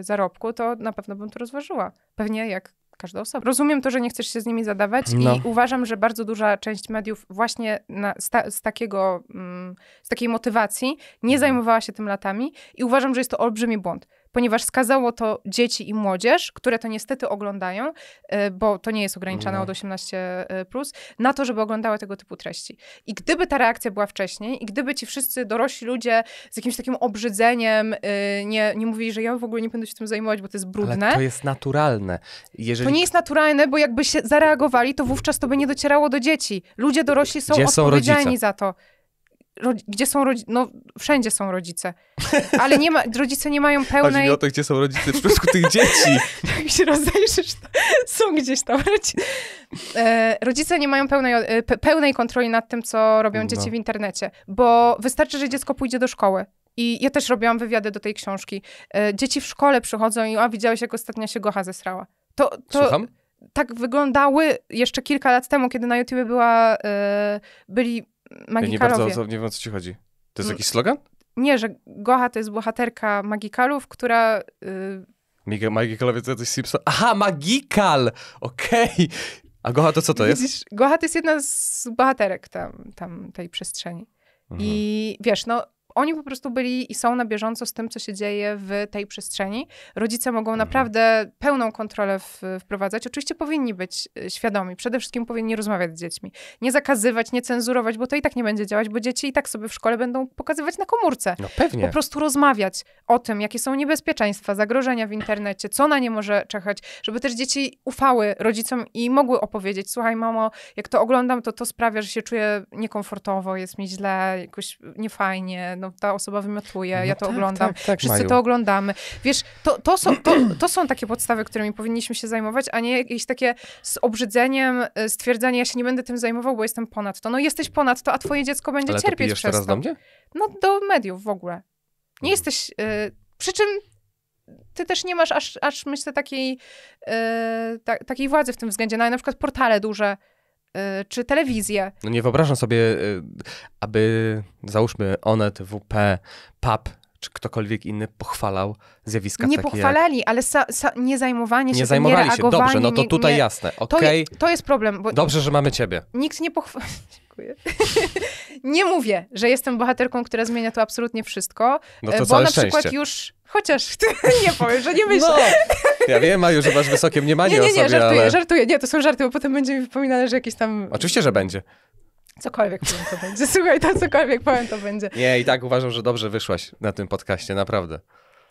y, zarobku, to na pewno bym to rozważyła. Pewnie jak każda osoba. Rozumiem to, że nie chcesz się z nimi zadawać no. i uważam, że bardzo duża część mediów właśnie na, z, ta, z, takiego, mm, z takiej motywacji nie mhm. zajmowała się tym latami i uważam, że jest to olbrzymi błąd ponieważ skazało to dzieci i młodzież, które to niestety oglądają, y, bo to nie jest ograniczane no. od 18, y, plus, na to, żeby oglądały tego typu treści. I gdyby ta reakcja była wcześniej, i gdyby ci wszyscy dorośli ludzie z jakimś takim obrzydzeniem y, nie, nie mówili, że ja w ogóle nie będę się tym zajmować, bo to jest brudne. Ale to jest naturalne. Jeżeli... To nie jest naturalne, bo jakby się zareagowali, to wówczas to by nie docierało do dzieci. Ludzie dorośli są Gdzie odpowiedzialni są za to gdzie są rodzice, no wszędzie są rodzice, ale nie ma, rodzice nie mają pełnej... Chodzi o to, gdzie są rodzice w przypadku tych dzieci. Jak się rozejrzysz, są gdzieś tam rodzice. E, rodzice nie mają pełnej, e, pełnej kontroli nad tym, co robią no. dzieci w internecie, bo wystarczy, że dziecko pójdzie do szkoły. I ja też robiłam wywiady do tej książki. E, dzieci w szkole przychodzą i a widziałeś, jak ostatnia się gocha zesrała. To, to, Słucham? tak wyglądały jeszcze kilka lat temu, kiedy na YouTube była, byli magikalowie. Ja nie bardzo wiem, o co ci chodzi. To jest no- jakiś slogan? Nie, że Gocha to jest bohaterka magikalów, która... Yy... Magikalowie to jest Simpson. Aha, magikal! Okej! Okay. A Gocha to co to Widzisz, jest? Gocha to jest jedna z bohaterek tam, tam tej przestrzeni. Mhm. I wiesz, no oni po prostu byli i są na bieżąco z tym, co się dzieje w tej przestrzeni. Rodzice mogą mhm. naprawdę pełną kontrolę w, wprowadzać. Oczywiście powinni być e, świadomi. Przede wszystkim powinni rozmawiać z dziećmi. Nie zakazywać, nie cenzurować, bo to i tak nie będzie działać, bo dzieci i tak sobie w szkole będą pokazywać na komórce. No pewnie. Po prostu rozmawiać o tym, jakie są niebezpieczeństwa, zagrożenia w internecie, co na nie może czekać, żeby też dzieci ufały rodzicom i mogły opowiedzieć, słuchaj mamo, jak to oglądam, to to sprawia, że się czuję niekomfortowo, jest mi źle, jakoś niefajnie, no, ta osoba wymiotuje, no ja to tak, oglądam, tak, tak, wszyscy Maju. to oglądamy. Wiesz, to, to, są, to, to są takie podstawy, którymi powinniśmy się zajmować, a nie jakieś takie z obrzydzeniem e, stwierdzenie, ja się nie będę tym zajmował, bo jestem ponad to. No jesteś ponad to, a twoje dziecko będzie Ale cierpieć przez teraz to. do mnie? No do mediów w ogóle. Nie mhm. jesteś, y, przy czym ty też nie masz aż, aż myślę, takiej, yy, ta, takiej władzy w tym względzie. No, na przykład portale duże Y, czy telewizję. No nie wyobrażam sobie, y, aby załóżmy Onet, WP, PAP czy ktokolwiek inny pochwalał zjawiska nie takie Nie pochwalali, jak... ale sa, sa, nie zajmowanie się, nie zajmowali nie się. Dobrze, no to tutaj nie... jasne. Okay. To, to, jest problem. Bo Dobrze, że mamy ciebie. Nikt nie pochwala. Dziękuję. nie mówię, że jestem bohaterką, która zmienia to absolutnie wszystko, no to e, bo na szczęście. przykład już Chociaż ty nie powiem, że nie myślę. No, ja wiem, Maju, że masz wysokie mniemanie nie, nie, nie, o sobie, żartuję, ale... żartuję. Nie, to są żarty, bo potem będzie mi wypominane, że jakieś tam... Oczywiście, że będzie. Cokolwiek powiem, to będzie. Słuchaj, to cokolwiek powiem, to będzie. Nie, i tak uważam, że dobrze wyszłaś na tym podcaście, naprawdę.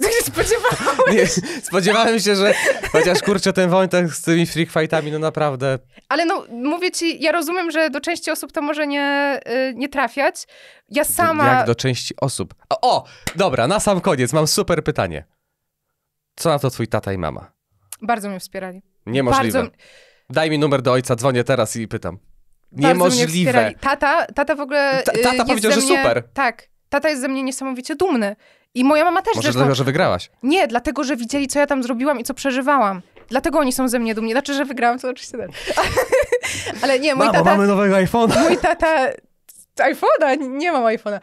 Co się spodziewałeś? Nie, spodziewałem się, że chociaż kurczę ten wątek z tymi freak fightami, no naprawdę. Ale no, mówię ci, ja rozumiem, że do części osób to może nie, y, nie trafiać. Ja sama... Jak do części osób? O, o, dobra, na sam koniec mam super pytanie. Co na to twój tata i mama? Bardzo mnie wspierali. Niemożliwe. Bardzo... Daj mi numer do ojca, dzwonię teraz i pytam. Niemożliwe. Tata, tata w ogóle. Ta, tata y, powiedział, że mnie, super. Tak. Tata jest ze mnie niesamowicie dumny. I moja mama też. Może zresztą, dlatego, że wygrałaś? Nie, dlatego, że widzieli, co ja tam zrobiłam i co przeżywałam. Dlatego oni są ze mnie dumni. Znaczy, że wygrałam, to oczywiście też. Tak. Ale nie, mój Mamo, tata... mamy nowego iPhone'a. Mój tata... iPhone'a? Nie mam iPhone'a.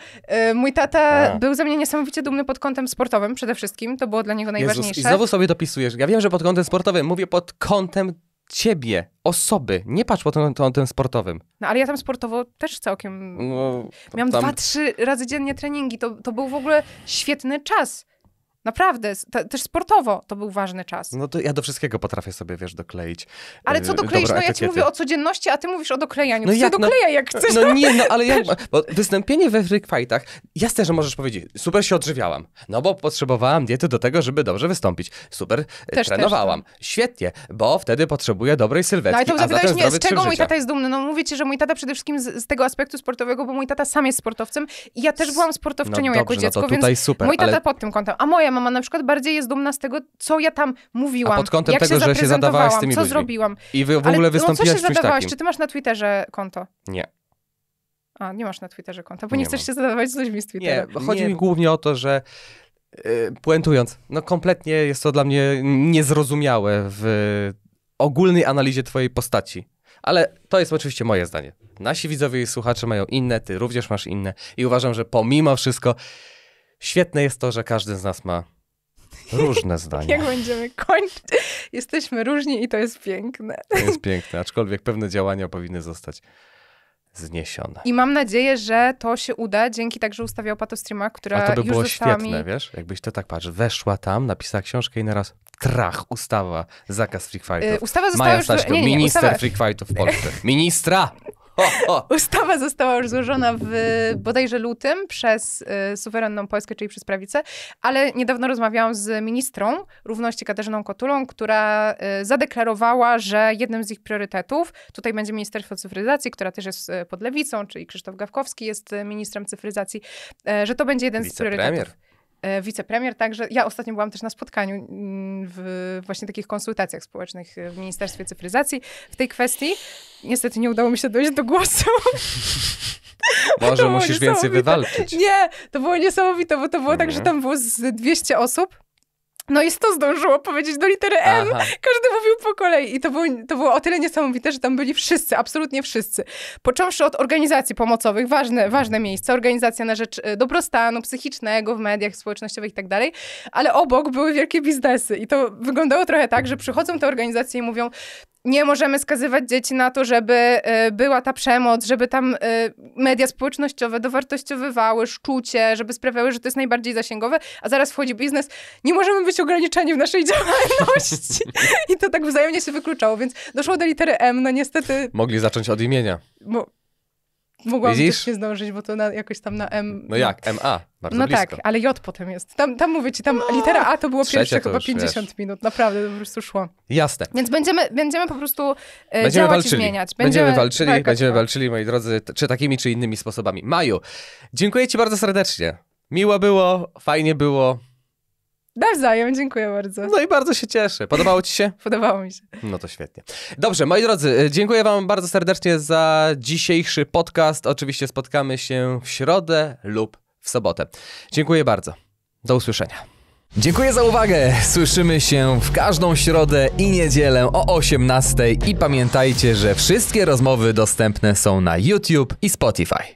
Y, mój tata A. był ze mnie niesamowicie dumny pod kątem sportowym przede wszystkim. To było dla niego najważniejsze. Jezus, I znowu sobie dopisujesz. Ja wiem, że pod kątem sportowym. Mówię pod kątem ciebie, osoby. Nie patrz po tym, tym, sportowym. No ale ja tam sportowo też całkiem. No, Miałam tam... dwa, trzy razy dziennie treningi. To, to był w ogóle świetny czas. Naprawdę, też sportowo to był ważny czas. No to ja do wszystkiego potrafię sobie, wiesz, dokleić. Ale e, co e, dokleić? No ja ci mówię o codzienności, a ty mówisz o doklejaniu. No ty jak, no, jak chcesz. No nie, no ale ja, bo wystąpienie we freak fightach, jasne, że możesz powiedzieć, super się odżywiałam, no bo potrzebowałam diety do tego, żeby dobrze wystąpić. Super e, też, trenowałam. Też, no. świetnie, bo wtedy potrzebuję dobrej sylwetki. No i to zapytałeś mnie, z czego mój tata jest dumny? No mówię ci, że mój tata przede wszystkim z, z, tego aspektu sportowego, bo mój tata sam jest sportowcem i ja też byłam sportowczynią no dobrze, jako dziecko, no to tutaj super, mój tata ale... pod tym kątem. A moja moja mama na przykład bardziej jest dumna z tego, co ja tam mówiłam. A pod kątem jak tego, się że się zadawałaś z tymi Co ludźmi. zrobiłam. I w ogóle Ale, wystąpiłaś no, co się zadawałaś? Takim? Czy ty masz na Twitterze konto? Nie. A, nie masz na Twitterze konta, bo nie, nie chcesz się zadawać z ludźmi z Twittera. Nie, chodzi nie. mi głównie o to, że yy, puentując, no kompletnie jest to dla mnie niezrozumiałe w ogólnej analizie twojej postaci. Ale to jest oczywiście moje zdanie. Nasi widzowie i słuchacze mają inne, ty również masz inne. I uważam, że pomimo wszystko Świetne jest to, że każdy z nas ma różne tak zdania. Jak będziemy kończyć? Jesteśmy różni i to jest piękne. To jest piękne, aczkolwiek pewne działania powinny zostać zniesione. I mam nadzieję, że to się uda dzięki także ustawie o patostreamach, która A to by było świetne, mi... wiesz? Jakbyś to tak patrz, weszła tam, napisała książkę i naraz trach, ustawa, zakaz free fightów. Yy, ustawa została Maja już... Staśko, nie, nie, nie, minister ustawa... free fightów w Polsce. Ministra! Ustawa została już złożona w bodajże lutym przez y, suwerenną Polskę, czyli przez prawicę, ale niedawno rozmawiałam z ministrą równości Katarzyną Kotulą, która y, zadeklarowała, że jednym z ich priorytetów, tutaj będzie Ministerstwo Cyfryzacji, która też jest y, pod lewicą, czyli Krzysztof Gawkowski jest y, ministrem cyfryzacji, y, że to będzie jeden z priorytetów. E, wicepremier. Także ja ostatnio byłam też na spotkaniu mm, w właśnie takich konsultacjach społecznych e, w Ministerstwie Cyfryzacji w tej kwestii. Niestety nie udało mi się dojść do głosu. Może musisz więcej wywalczyć. Nie, to było niesamowite, bo to było tak, że mhm. tam było z 200 osób no i to zdążyło powiedzieć do litery M. Aha. Każdy mówił po kolei. I to było, to było o tyle niesamowite, że tam byli wszyscy, absolutnie wszyscy. Począwszy od organizacji pomocowych, ważne, ważne miejsce, organizacja na rzecz e, dobrostanu psychicznego w mediach społecznościowych i tak dalej, ale obok były wielkie biznesy. I to wyglądało trochę tak, że przychodzą te organizacje i mówią, nie możemy skazywać dzieci na to, żeby e, była ta przemoc, żeby tam e, media społecznościowe dowartościowywały szczucie, żeby sprawiały, że to jest najbardziej zasięgowe, a zaraz wchodzi biznes. Nie możemy być ograniczeni w naszej działalności. I to tak wzajemnie się wykluczało, więc doszło do litery M, no niestety. Mogli zacząć od imienia. Bo Mogłam Widzisz? też nie zdążyć, bo to na, jakoś tam na M. No jak? MA, bardzo No tak, blisko. tak, ale J potem jest. Tam, tam mówię ci, tam no, litera A to było pierwsze to chyba 50 wiesz. minut. Naprawdę, to po prostu szło. Jasne. Więc będziemy, będziemy po prostu e, będziemy działać walczyli. i zmieniać. Będziemy, walczyli, tak, będziemy no. walczyli, moi drodzy, czy takimi, czy innymi sposobami. Maju, dziękuję ci bardzo serdecznie. Miło było, fajnie było. Dasz zajem, dziękuję bardzo. No i bardzo się cieszę. Podobało ci się? Podobało mi się. No to świetnie. Dobrze, moi drodzy, e, dziękuję wam bardzo serdecznie za dzisiejszy podcast. Oczywiście spotkamy się w środę lub w sobotę. Dziękuję bardzo. Do usłyszenia. Dziękuję za uwagę. Słyszymy się w każdą środę i niedzielę o 18:00 i pamiętajcie, że wszystkie rozmowy dostępne są na YouTube i Spotify.